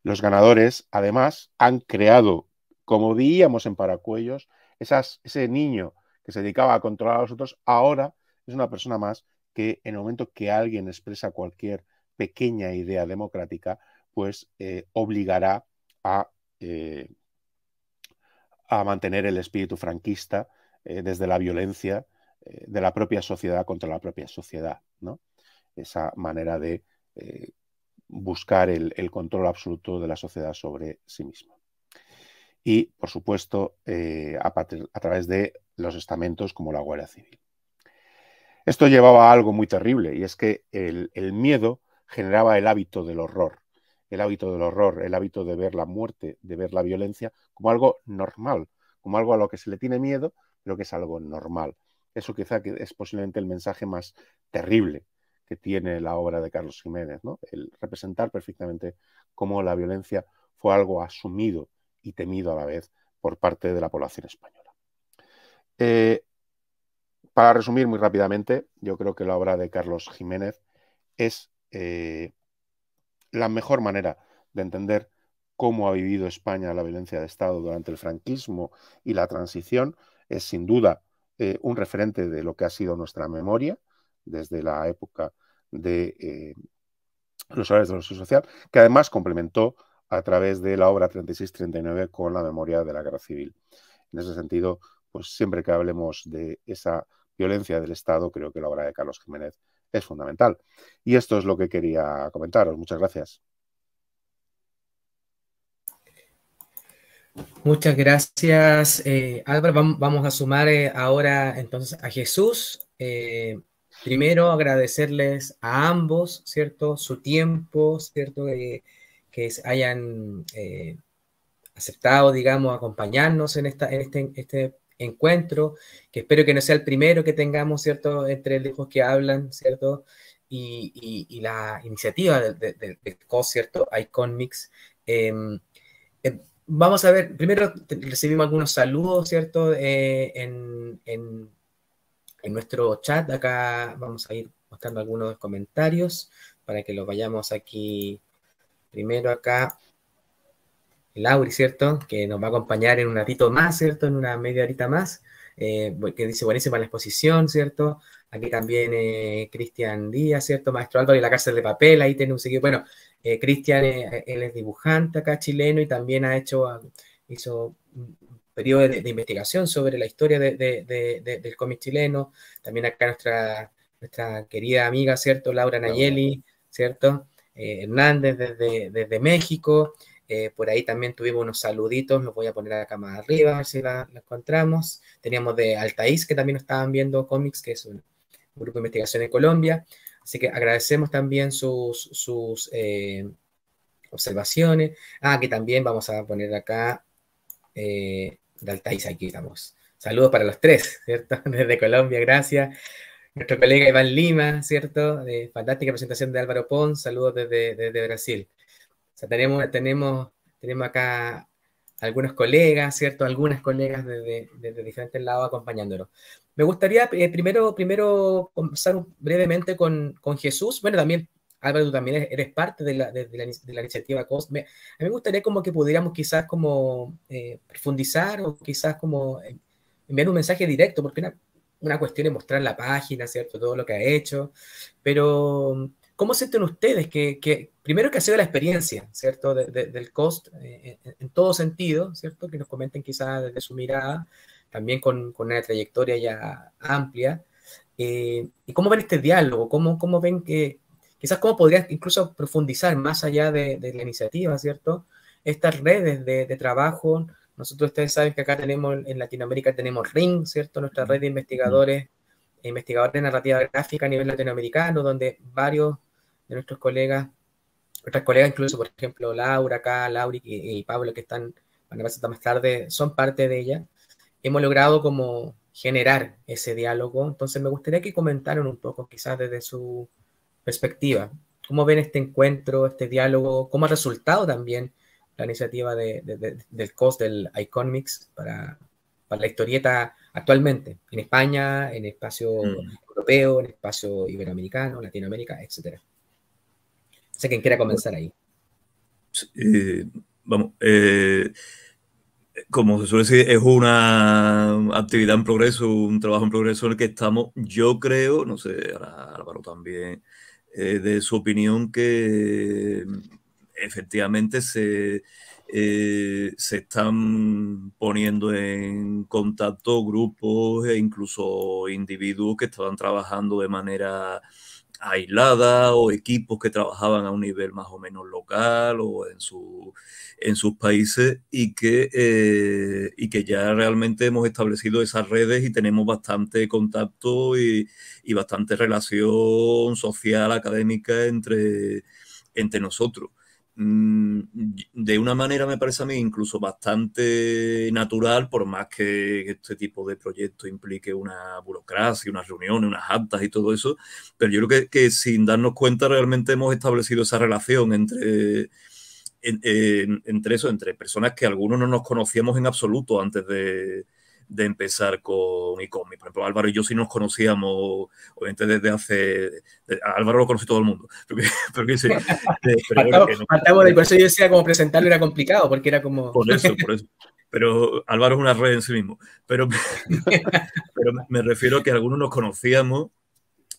Los ganadores, además, han creado, como veíamos en Paracuellos, esas, ese niño que se dedicaba a controlar a los otros, ahora es una persona más que en el momento que alguien expresa cualquier pequeña idea democrática, pues eh, obligará a a mantener el espíritu franquista eh, desde la violencia eh, de la propia sociedad contra la propia sociedad, Esa manera de eh, buscar el, control absoluto de la sociedad sobre sí misma. Y, por supuesto, a, través de los estamentos como la Guardia Civil. Esto llevaba a algo muy terrible, y es que el miedo generaba el hábito del horror el hábito del horror, el hábito de ver la muerte, de ver la violencia como algo normal, como algo a lo que se le tiene miedo, pero que es algo normal. Eso quizá es posiblemente el mensaje más terrible que tiene la obra de Carlos Jiménez, ¿no? El representar perfectamente cómo la violencia fue algo asumido y temido a la vez por parte de la población española. Eh, para resumir muy rápidamente, yo creo que la obra de Carlos Jiménez es eh, la mejor manera de entender cómo ha vivido España la violencia de Estado durante el franquismo y la transición es sin duda eh, un referente de lo que ha sido nuestra memoria desde la época de eh, los horarios de la social, que además complementó a través de la obra 36-39 con la memoria de la guerra civil. En ese sentido, pues siempre que hablemos de esa violencia del Estado, creo que la obra de Carlos Jiménez es fundamental. Y esto es lo que quería comentaros. Muchas gracias. Muchas gracias, eh, Álvaro. Vamos a sumar eh, ahora entonces a Jesús. Eh, primero agradecerles a ambos, ¿cierto? Su tiempo, ¿cierto? que hayan aceptado, digamos, acompañarnos en, esta, este, este encuentro, que espero que no sea el primero que tengamos, ¿cierto?, entre los que hablan, ¿cierto?, y, la iniciativa del de, COS, ¿cierto?, IconMix. Em, em, vamos a ver, primero recibimos algunos saludos, ¿cierto?, eh, en, en nuestro chat, acá vamos a ir mostrando algunos comentarios para que los vayamos aquí, primero acá, Lauri, ¿cierto? Que nos va a acompañar en un ratito más, ¿cierto? En una media horita más. Eh, que dice buenísima la exposición, ¿cierto? Aquí también eh, Cristian Díaz, ¿cierto? Maestro Álvaro y la cárcel de papel, ahí tiene un seguido. Bueno, eh, Cristian, él es dibujante acá chileno y también ha hecho, ah, hizo un periodo de, investigación sobre la historia del cómic chileno. También acá nuestra, nuestra querida amiga, ¿cierto? Laura Nayeli, ¿cierto? Hernández desde, desde México. Eh, por ahí también tuvimos unos saluditos, los voy a poner acá más arriba, a ver si la, encontramos. Teníamos de Altaís, que también nos estaban viendo cómics, que es un grupo de investigación en Colombia. Así que agradecemos también sus, sus eh, observaciones. Ah, que también vamos a poner acá eh, de Altaís, aquí estamos. Saludos para los tres, ¿cierto? Desde Colombia, gracias. Nuestro colega Iván Lima, ¿cierto? fantástica presentación de Álvaro Pons. Saludos desde, desde Brasil tenemos, tenemos, tenemos acá algunos colegas, ¿cierto? Algunas colegas de, diferentes lados acompañándonos. Me gustaría eh, primero, primero conversar brevemente con, con, Jesús. Bueno, también, Álvaro, tú también eres parte de la, de, la, iniciativa COSME. A mí me gustaría como que pudiéramos quizás como eh, profundizar o quizás como enviar un mensaje directo, porque una, una cuestión es mostrar la página, ¿cierto? Todo lo que ha hecho, pero ¿Cómo sienten ustedes que, primero que ha sido la experiencia, ¿cierto? del cost eh, eh, en, todo sentido, ¿cierto? Que nos comenten quizás desde su mirada, también con, una trayectoria ya amplia. Eh, ¿Y cómo ven este diálogo? ¿Cómo, cómo ven que, quizás cómo podrían incluso profundizar más allá de, la iniciativa, ¿cierto? Estas redes de, de, trabajo, nosotros ustedes saben que acá tenemos, en Latinoamérica tenemos RING, ¿cierto? Nuestra red de investigadores e investigador de narrativa gráfica a nivel latinoamericano, donde varios de nuestros colegas, nuestras colegas, incluso por ejemplo Laura acá, Lauri y, Pablo, que están, van a pasar más tarde, son parte de ella, hemos logrado como generar ese diálogo. Entonces me gustaría que comentaran un poco, quizás desde su perspectiva, cómo ven este encuentro, este diálogo, cómo ha resultado también la iniciativa del COS, del Iconmix, para, la historieta actualmente, en España, en espacio mm. europeo, en espacio iberoamericano, Latinoamérica, etcétera. sé sé quiera comenzar ahí. Eh, vamos, eh, como se suele decir, es una actividad en progreso, un trabajo en progreso en el que estamos, yo creo, no sé, Álvaro también, eh, de su opinión que efectivamente se eh, se están poniendo en contacto grupos e incluso individuos que estaban trabajando de manera aislada o equipos que trabajaban a un nivel más o menos local o en, en sus países y que, eh, y que ya realmente hemos establecido esas redes y tenemos bastante contacto y, y bastante relación social, académica entre, entre nosotros. Mm, de una manera me parece a mí incluso bastante natural, por más que este tipo de proyecto implique una burocracia, unas reuniones, unas actas y todo eso, pero yo creo que, sin darnos cuenta realmente hemos establecido esa relación entre, entre eso, entre personas que algunos no nos conocíamos en absoluto antes de, de empezar con e-commerce. Por ejemplo, Álvaro y yo sí nos conocíamos, obviamente desde hace... Álvaro lo conoce todo el mundo. pero que por eso yo decía como presentarlo era complicado, porque era como... Por eso, por eso. Pero Álvaro es una red en sí mismo. Pero, pero me refiero a que algunos nos conocíamos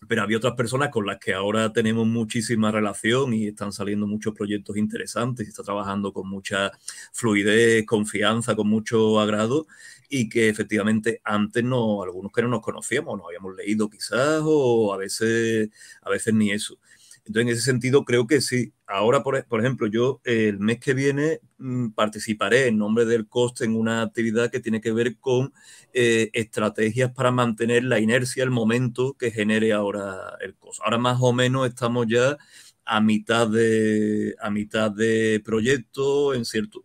pero había otras personas con las que ahora tenemos muchísima relación y están saliendo muchos proyectos interesantes y está trabajando con mucha fluidez, confianza, con mucho agrado y que efectivamente antes no, algunos que no nos conocíamos, no habíamos leído quizás o a veces, a veces ni eso. Entonces, en ese sentido, creo que sí. Ahora, por, e, ejemplo, yo eh, el mes que viene mm, participaré en nombre del coste en una actividad que tiene que ver con eh, estrategias para mantener la inercia, el momento que genere ahora el COST. Ahora más o menos estamos ya a mitad de, a mitad de proyecto, en cierto,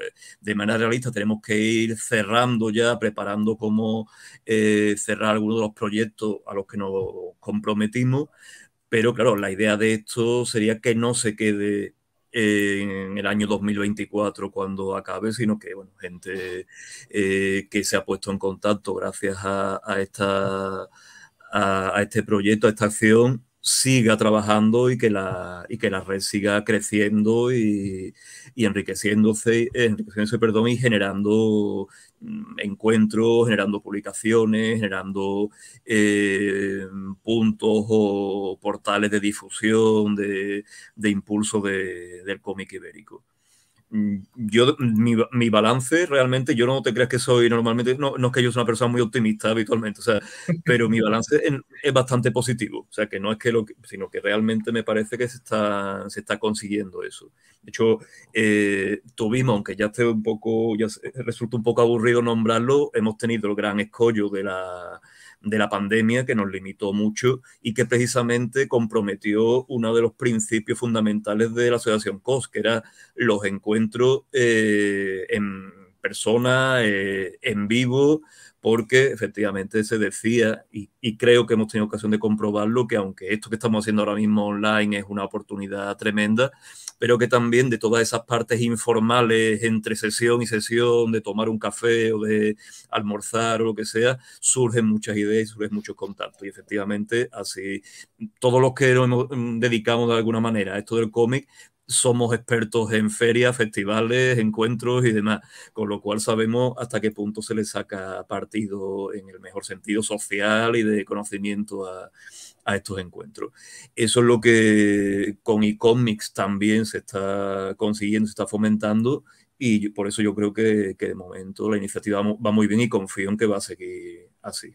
eh, de manera realista tenemos que ir cerrando ya, preparando cómo eh, cerrar algunos de los proyectos a los que nos comprometimos, pero claro, la idea de esto sería que no se quede en el año 2024 cuando acabe, sino que bueno, gente eh, que se ha puesto en contacto gracias a, esta, a este proyecto, a esta acción, siga trabajando y que la, y que la red siga creciendo y, y enriqueciéndose, enriqueciéndose perdón, y generando mm, encuentros, generando publicaciones, generando eh, puntos o portales de difusión, de, de impulso del cómic ibérico. Mm, yo, mm, mi, mi, balance realmente, yo no te creas que soy normalmente, no, no, es que yo sea una persona muy optimista habitualmente, o sea, pero mi balance es, bastante positivo, o sea, que no es que lo sino que realmente me parece que se está, se está consiguiendo eso. De hecho, eh, tuvimos, aunque ya esté un poco, ya resulta un poco aburrido nombrarlo, hemos tenido el gran escollo de la de la pandemia que nos limitó mucho y que precisamente comprometió uno de los principios fundamentales de la Asociación COS, que era los encuentros eh, en persona, eh, en vivo, porque efectivamente se decía, y, y, creo que hemos tenido ocasión de comprobarlo, que aunque esto que estamos haciendo ahora mismo online es una oportunidad tremenda, pero que también de todas esas partes informales entre sesión y sesión, de tomar un café o de almorzar o lo que sea, surgen muchas ideas y surgen muchos contactos. Y efectivamente, así, todos los que nos mm, dedicamos de alguna manera a esto del cómic, somos expertos en ferias, festivales, encuentros y demás, con lo cual sabemos hasta qué punto se le saca partido en el mejor sentido social y de conocimiento a, a estos encuentros. Eso es lo que con eComics también se está consiguiendo, se está fomentando y por eso yo creo que, de momento la iniciativa va muy bien y confío en que va a seguir así.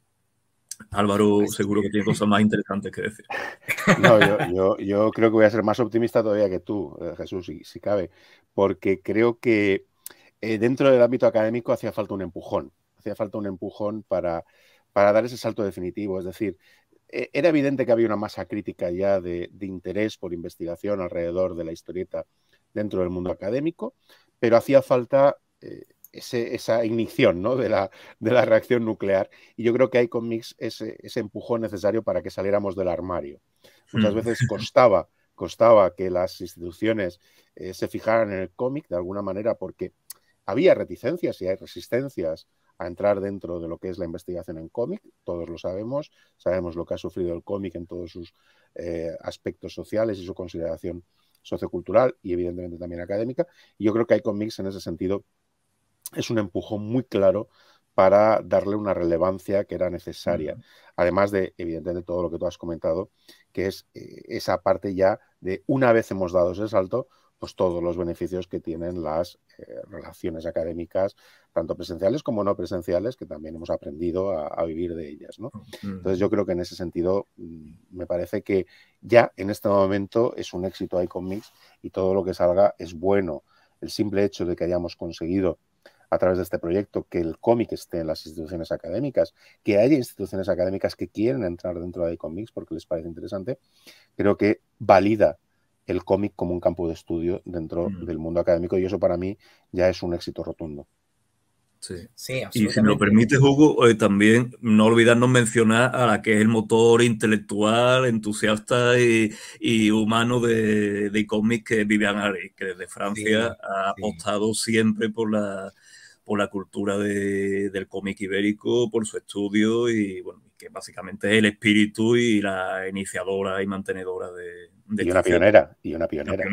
Álvaro pues seguro que tiene cosas más interesantes que decir. No, yo, yo, creo que voy a ser más optimista todavía que tú, eh, Jesús, si, si cabe, porque creo que eh, dentro del ámbito académico hacía falta un empujón, hacía falta un empujón para, para dar ese salto definitivo. Es decir, e-, era evidente que había una masa crítica ya de, interés por investigación alrededor de la historieta dentro del mundo académico, pero hacía falta eh, esa ignición de, la, reacción nuclear. Y yo creo que hay con Mix ese, ese empujón necesario para que saliéramos del armario. Muchas mm. veces costaba, que las instituciones eh, se fijaran en el cómic de alguna manera porque había reticencias y hay resistencias a entrar dentro de lo que es la investigación en cómic, todos lo sabemos, sabemos lo que ha sufrido el cómic en todos sus eh, aspectos sociales y su consideración sociocultural y evidentemente también académica. Y yo creo que cómics en ese sentido es un empujón muy claro para darle una relevancia que era necesaria, además de, evidentemente, todo lo que tú has comentado, que es eh, esa parte ya de una vez hemos dado ese salto, pues, todos los beneficios que tienen las eh, relaciones académicas, tanto presenciales como no presenciales, que también hemos aprendido a, vivir de ellas. Mm. Entonces yo creo que en ese sentido mm, me parece que ya en este momento es un éxito iComix y todo lo que salga es bueno. El simple hecho de que hayamos conseguido a través de este proyecto, que el cómic esté en las instituciones académicas, que haya instituciones académicas que quieren entrar dentro de iComics porque les parece interesante, creo que valida el cómic como un campo de estudio dentro mm. del mundo académico y eso para mí ya es un éxito rotundo. Sí. sí y si me lo permite, Hugo, eh, también no olvidarnos mencionar a la que es el motor intelectual, entusiasta y, humano de, de cómic que es Vivian que desde Francia ha apostado siempre por la, por la cultura del cómic ibérico, por su estudio y, bueno, que básicamente es el espíritu y la iniciadora y mantenedora de, y una pionera, y una pionera.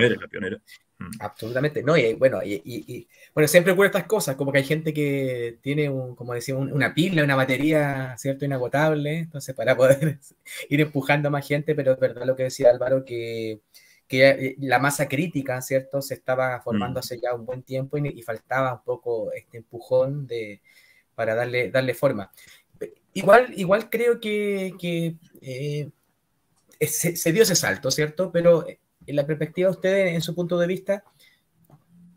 Mm. Absolutamente. No, y bueno, y, bueno, siempre ocurre estas cosas, como que hay gente que tiene, un, como decía una pila, una batería, ¿cierto? Inagotable, entonces para poder ir empujando a más gente, pero es verdad lo que decía Álvaro, que, eh, la masa crítica, ¿cierto? Se estaba formando mm. hace ya un buen tiempo y, faltaba un poco este empujón para darle, darle forma. Igual, igual creo que... que eh, eh, se, dio ese salto, ¿cierto? Pero eh, en la perspectiva de ustedes, en su punto de vista,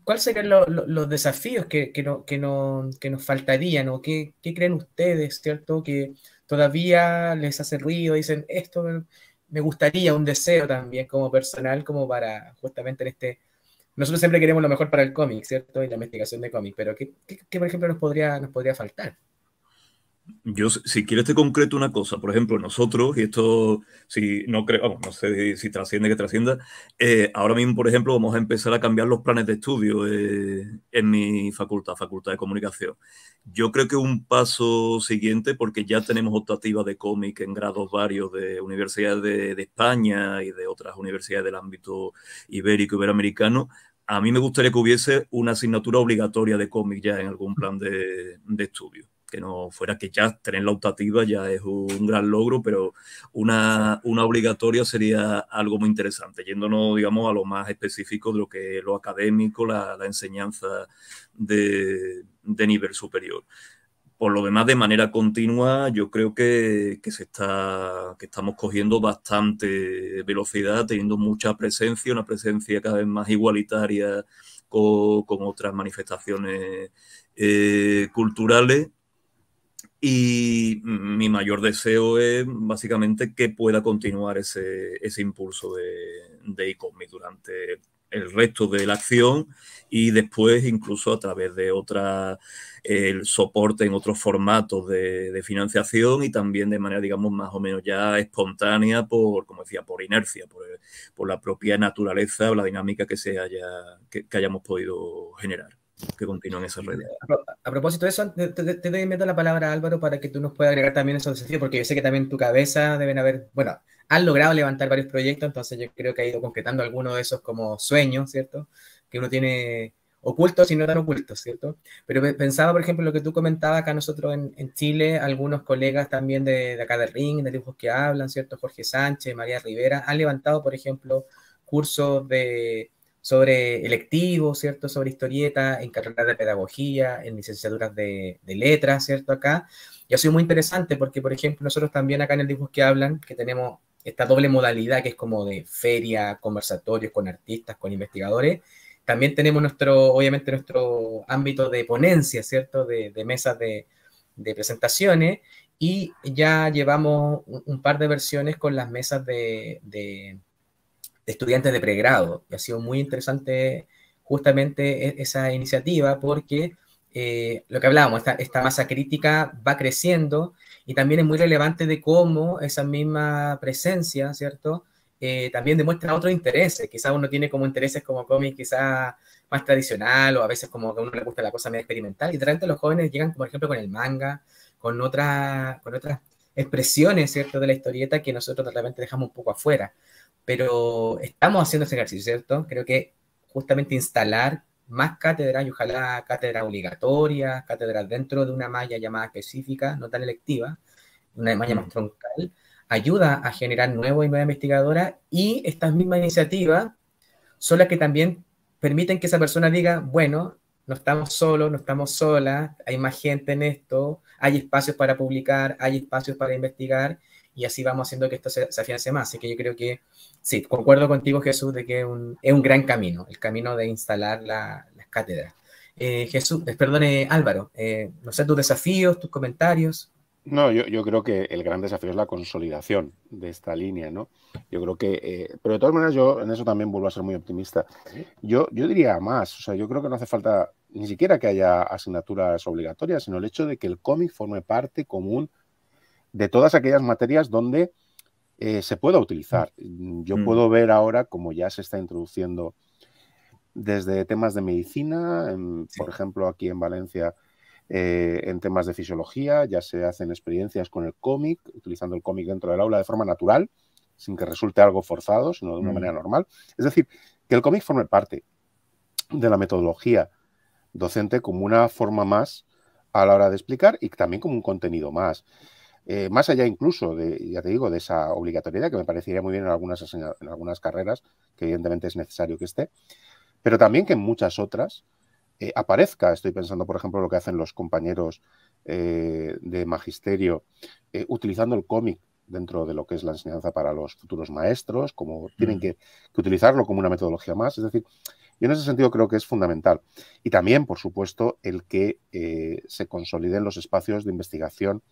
¿cuáles serían los desafíos que, no, nos faltarían o qué, creen ustedes, ¿cierto? Que todavía les hace ruido, dicen, esto me gustaría, un deseo también como personal, como para justamente en este... Nosotros siempre queremos lo mejor para el cómic, ¿cierto? Y la investigación de cómic, pero ¿qué, qué, qué por ejemplo, nos podría, nos podría faltar? Yo, si quieres, te concreto una cosa. Por ejemplo, nosotros, y esto, si no creo, no sé si trasciende que trascienda, eh, ahora mismo, por ejemplo, vamos a empezar a cambiar los planes de estudio eh, en mi facultad, Facultad de Comunicación. Yo creo que un paso siguiente, porque ya tenemos optativas de cómic en grados varios de universidades de, España y de otras universidades del ámbito ibérico, iberoamericano, a mí me gustaría que hubiese una asignatura obligatoria de cómic ya en algún plan de estudio que no fuera que ya tener la optativa ya es un gran logro, pero una, obligatoria sería algo muy interesante, yéndonos, digamos, a lo más específico de lo que es lo académico, la, enseñanza de, nivel superior. Por lo demás, de manera continua, yo creo que, se está, que estamos cogiendo bastante velocidad, teniendo mucha presencia, una presencia cada vez más igualitaria con, otras manifestaciones eh, culturales y mi mayor deseo es básicamente que pueda continuar ese, ese impulso de, de durante el resto de la acción y después incluso a través de otra, el soporte en otros formatos de, financiación y también de manera, digamos, más o menos ya espontánea por, como decía, por inercia, por, por la propia naturaleza o la dinámica que, se haya, que hayamos podido generar que continúan esos redes. A, propósito de eso, te, te, doy la palabra, Álvaro, para que tú nos puedas agregar también esos desafíos, porque yo sé que también tu cabeza deben haber, bueno, han logrado levantar varios proyectos, entonces yo creo que ha ido concretando algunos de esos como sueños, ¿cierto? Que uno tiene ocultos y no tan ocultos, ¿cierto? Pero pensaba, por ejemplo, lo que tú comentabas acá nosotros en, Chile, algunos colegas también de, de acá del ring, de dibujos que hablan, ¿cierto? Jorge Sánchez, María Rivera, han levantado, por ejemplo, cursos de sobre electivos, ¿cierto? Sobre historietas, en carreras de pedagogía, en licenciaturas de, letras, ¿cierto? Acá. Y ha sido muy interesante porque, por ejemplo, nosotros también acá en el dibujo que Hablan, que tenemos esta doble modalidad que es como de feria, conversatorios con artistas, con investigadores, también tenemos nuestro, obviamente, nuestro ámbito de ponencia, ¿cierto? De, mesas de, presentaciones y ya llevamos un, par de versiones con las mesas de estudiantes de pregrado. Y ha sido muy interesante justamente e-, esa iniciativa porque eh, lo que hablábamos, esta, masa crítica va creciendo y también es muy relevante de cómo esa misma presencia, ¿cierto? Eh, también demuestra otros intereses. Quizás uno tiene como intereses como cómic quizás más tradicional o a veces como que a uno le gusta la cosa medio experimental y de repente los jóvenes llegan, por ejemplo, con el manga, con, otra, con otras expresiones, ¿cierto?, de la historieta que nosotros realmente dejamos un poco afuera pero estamos haciendo ese ejercicio, ¿cierto? Creo que justamente instalar más cátedras y ojalá cátedras obligatorias, cátedras dentro de una malla llamada específica, no tan electiva, una malla mm. más troncal, ayuda a generar nuevos y investigadoras y estas mismas iniciativas son las que también permiten que esa persona diga, bueno, no estamos solos, no estamos solas, hay más gente en esto, hay espacios para publicar, hay espacios para investigar y así vamos haciendo que esto se, afiance más. Así que yo creo que sí, concuerdo contigo, Jesús, de que un, es un gran camino, el camino de instalar la, las cátedras. Eh, Jesús, eh, perdone eh, Álvaro, no sé, tus desafíos, tus comentarios. No, yo, yo, creo que el gran desafío es la consolidación de esta línea, ¿no? Yo creo que, pero de todas maneras yo en eso también vuelvo a ser muy optimista. Yo, yo diría más, o sea, yo creo que no hace falta ni siquiera que haya asignaturas obligatorias, sino el hecho de que el cómic forme parte común de todas aquellas materias donde eh, se pueda utilizar. Yo mm. puedo ver ahora como ya se está introduciendo desde temas de medicina, por ejemplo, aquí en Valencia, eh, en temas de fisiología, ya se hacen experiencias con el cómic, utilizando el cómic dentro del aula de forma natural, sin que resulte algo forzado, sino de una mm. manera normal. Es decir, que el cómic forme parte de la metodología docente como una forma más a la hora de explicar y también como un contenido más. Eh, más allá incluso de, ya te digo, de esa obligatoriedad que me parecería muy bien en algunas, carreras, que evidentemente es necesario que esté, pero también que en muchas otras eh, aparezca. Estoy pensando, por ejemplo, lo que hacen los compañeros eh, de magisterio utilizando el cómic dentro de lo que es la enseñanza para los futuros maestros, como tienen mm. que, utilizarlo como una metodología más. Es decir, yo en ese sentido creo que es fundamental. Y también, por supuesto, el que se consoliden los espacios de investigación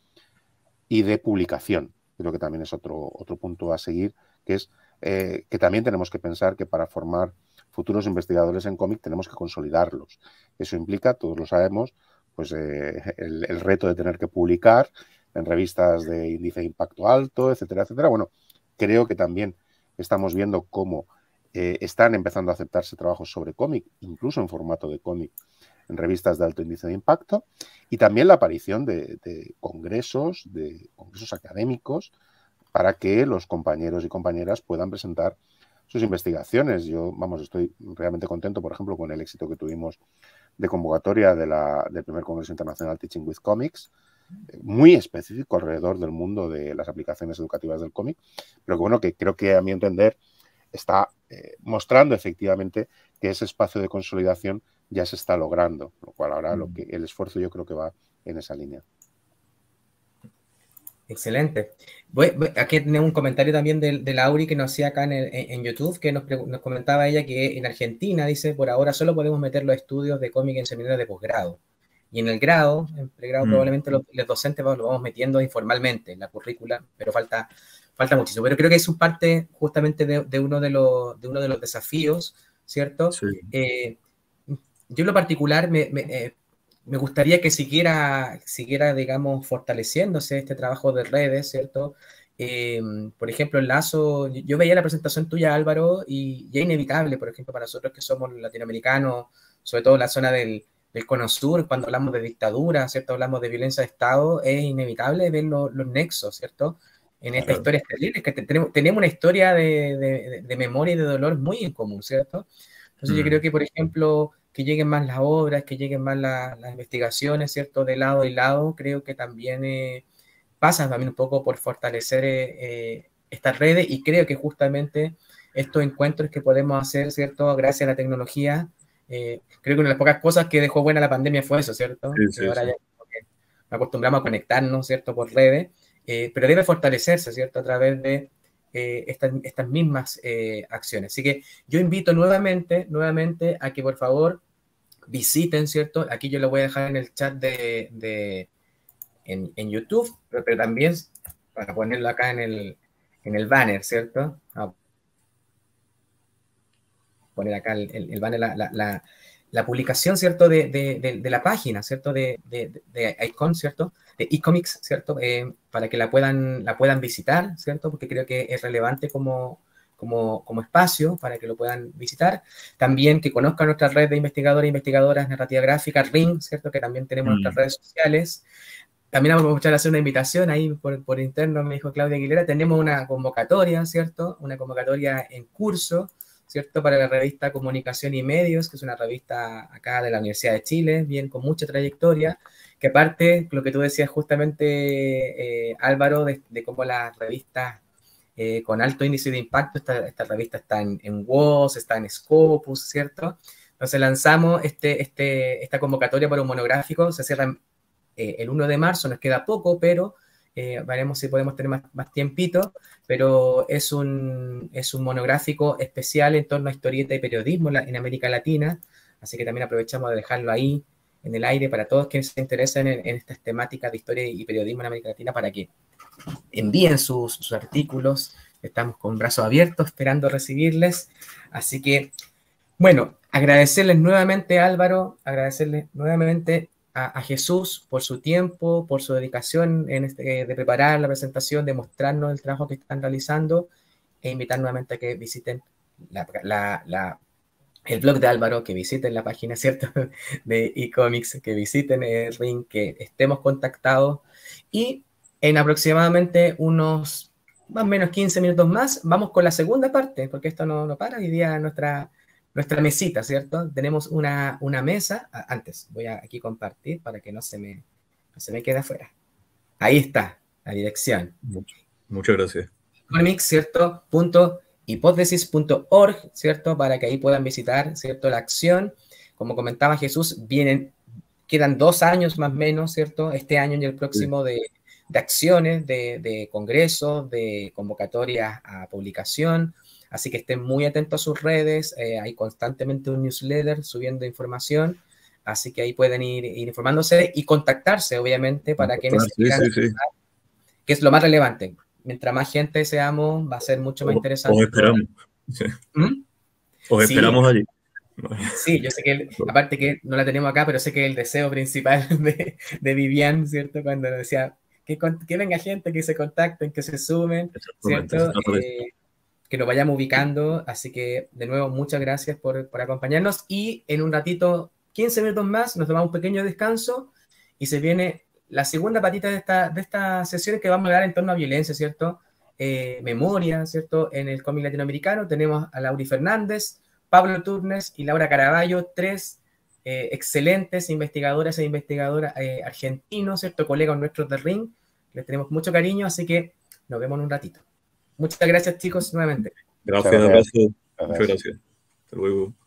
y de publicación. Creo que también es otro, otro punto a seguir, que es eh, que también tenemos que pensar que para formar futuros investigadores en cómic tenemos que consolidarlos. Eso implica, todos lo sabemos, pues eh, el, reto de tener que publicar en revistas de índice de impacto alto, etcétera, etcétera. Bueno, creo que también estamos viendo cómo eh, están empezando a aceptarse trabajos sobre cómic, incluso en formato de cómic, en revistas de alto índice de impacto, y también la aparición de, congresos, de congresos académicos, para que los compañeros y compañeras puedan presentar sus investigaciones. Yo, vamos, estoy realmente contento, por ejemplo, con el éxito que tuvimos de convocatoria de la, del primer Congreso Internacional Teaching with Comics, muy específico alrededor del mundo de las aplicaciones educativas del cómic, pero que bueno, que creo que a mi entender está eh, mostrando efectivamente que ese espacio de consolidación ya se está logrando, lo cual ahora lo mm. que, el esfuerzo yo creo que va en esa línea. Excelente. Voy, aquí tenemos un comentario también de, de, Lauri que nos hacía acá en, en YouTube, que nos, comentaba ella que en Argentina, dice, por ahora solo podemos meter los estudios de cómic en seminarios de posgrado. Y en el grado, en pregrado, mm. probablemente los, docentes vamos, lo vamos metiendo informalmente en la currícula, pero falta, falta muchísimo. Pero creo que es un parte justamente de, uno, de, los, de uno de los desafíos, ¿cierto? Eh, yo en lo particular eh, me, gustaría que siguiera, siguiera, digamos, fortaleciéndose este trabajo de redes, ¿cierto? Eh, por ejemplo, el lazo, yo veía la presentación tuya, Álvaro, y, es inevitable, por ejemplo, para nosotros que somos latinoamericanos, sobre todo en la zona del, del Cono Sur, cuando hablamos de dictadura, ¿cierto? Hablamos de violencia de Estado, es inevitable ver los nexos, ¿cierto? En esta historia que tenemos, una historia de, memoria y de dolor muy en común, ¿cierto? Entonces yo mm. creo que, por ejemplo, que lleguen más las obras, que lleguen más las investigaciones, ¿cierto? De lado y lado, creo que también eh, pasa también un poco por fortalecer eh, eh, estas redes y creo que justamente estos encuentros que podemos hacer, ¿cierto? Gracias a la tecnología, eh, creo que una de las pocas cosas que dejó buena la pandemia fue eso, ¿cierto? ahora ya nos acostumbramos a conectarnos, ¿cierto? Por redes, pero debe fortalecerse, ¿cierto? A través de eh, estas, mismas eh, acciones. Así que yo invito nuevamente, nuevamente a que por favor visiten, ¿cierto? Aquí yo lo voy a dejar en el chat de, en, YouTube, pero, también para ponerlo acá en el, banner, ¿cierto? poner acá el, el banner, la la publicación, ¿cierto?, de, la página, ¿cierto?, de, Icon, ¿cierto?, de eComics, ¿cierto?, eh, para que la puedan, la puedan visitar, ¿cierto?, porque creo que es relevante como, como, espacio para que lo puedan visitar. También que conozcan nuestra red de investigadores e investigadoras, narrativa gráfica, RING, ¿cierto?, que también tenemos mm. nuestras redes sociales. También vamos a escuchar hacer una invitación ahí por, por interno, me dijo Claudia Aguilera. Tenemos una convocatoria, ¿cierto? Una convocatoria en curso ¿cierto? Para la revista Comunicación y Medios, que es una revista acá de la Universidad de Chile, bien con mucha trayectoria, que aparte, lo que tú decías justamente, eh, Álvaro, de, cómo las revistas eh, con alto índice de impacto, esta, revista está en, WOS, está en Scopus, ¿cierto? Entonces lanzamos este, este, esta convocatoria para un monográfico, se cierra eh, el 1 de marzo, nos queda poco, pero eh, veremos si podemos tener más, más, tiempito, pero es un, es un monográfico especial en torno a historieta y periodismo en América Latina, así que también aprovechamos de dejarlo ahí en el aire para todos quienes se interesen en, estas temáticas de historia y periodismo en América Latina para que envíen sus, sus artículos. Estamos con brazos abiertos esperando recibirles. Así que, bueno, agradecerles nuevamente Álvaro, agradecerles nuevamente a, Jesús por su tiempo, por su dedicación en este, eh, de preparar la presentación, de mostrarnos el trabajo que están realizando e invitar nuevamente a que visiten la, la, el blog de Álvaro, que visiten la página, ¿cierto? De e-comics, que visiten el ring, que estemos contactados y en aproximadamente unos más o menos 15 minutos más, vamos con la segunda parte, porque esto no, no para, hoy día nuestra nuestra mesita, ¿cierto? Tenemos una, una mesa. Antes, voy a aquí compartir para que no se me, se me quede afuera. Ahí está la dirección. muchas gracias. Economics, ¿cierto? hipótesis.org, ¿cierto? Para que ahí puedan visitar, ¿cierto? La acción. Como comentaba Jesús, vienen, quedan dos años más o menos, ¿cierto? Este año y el próximo de, de acciones, de, de congresos, de convocatorias a publicación, Así que estén muy atentos a sus redes, eh, hay constantemente un newsletter subiendo información, así que ahí pueden ir, informándose y contactarse, obviamente, para que me sí, sí, que es lo más relevante. Mientras más gente seamos, va a ser mucho más interesante. Os esperamos. ¿Mm? Os esperamos allí. Sí, yo sé que, aparte que no la tenemos acá, pero sé que el deseo principal de, de Vivian, ¿cierto? Cuando decía que, venga gente, que se contacten, que se sumen, ¿cierto? Eh, que nos vayamos ubicando. Así que, de nuevo, muchas gracias por, acompañarnos. Y en un ratito, 15 minutos más, nos tomamos un pequeño descanso y se viene la segunda patita de esta, de sesión que vamos a dar en torno a violencia, ¿cierto? Eh, memoria, ¿cierto? En el cómic latinoamericano tenemos a Lauri Fernández, Pablo Turnes y Laura Caraballo, tres eh, excelentes investigadoras e investigadoras eh, argentinos, ¿cierto? Colegas nuestros de Ring. Les tenemos mucho cariño, así que nos vemos en un ratito. Muchas gracias, chicos, nuevamente. Gracias, un abrazo, Muchas gracias. Hasta luego.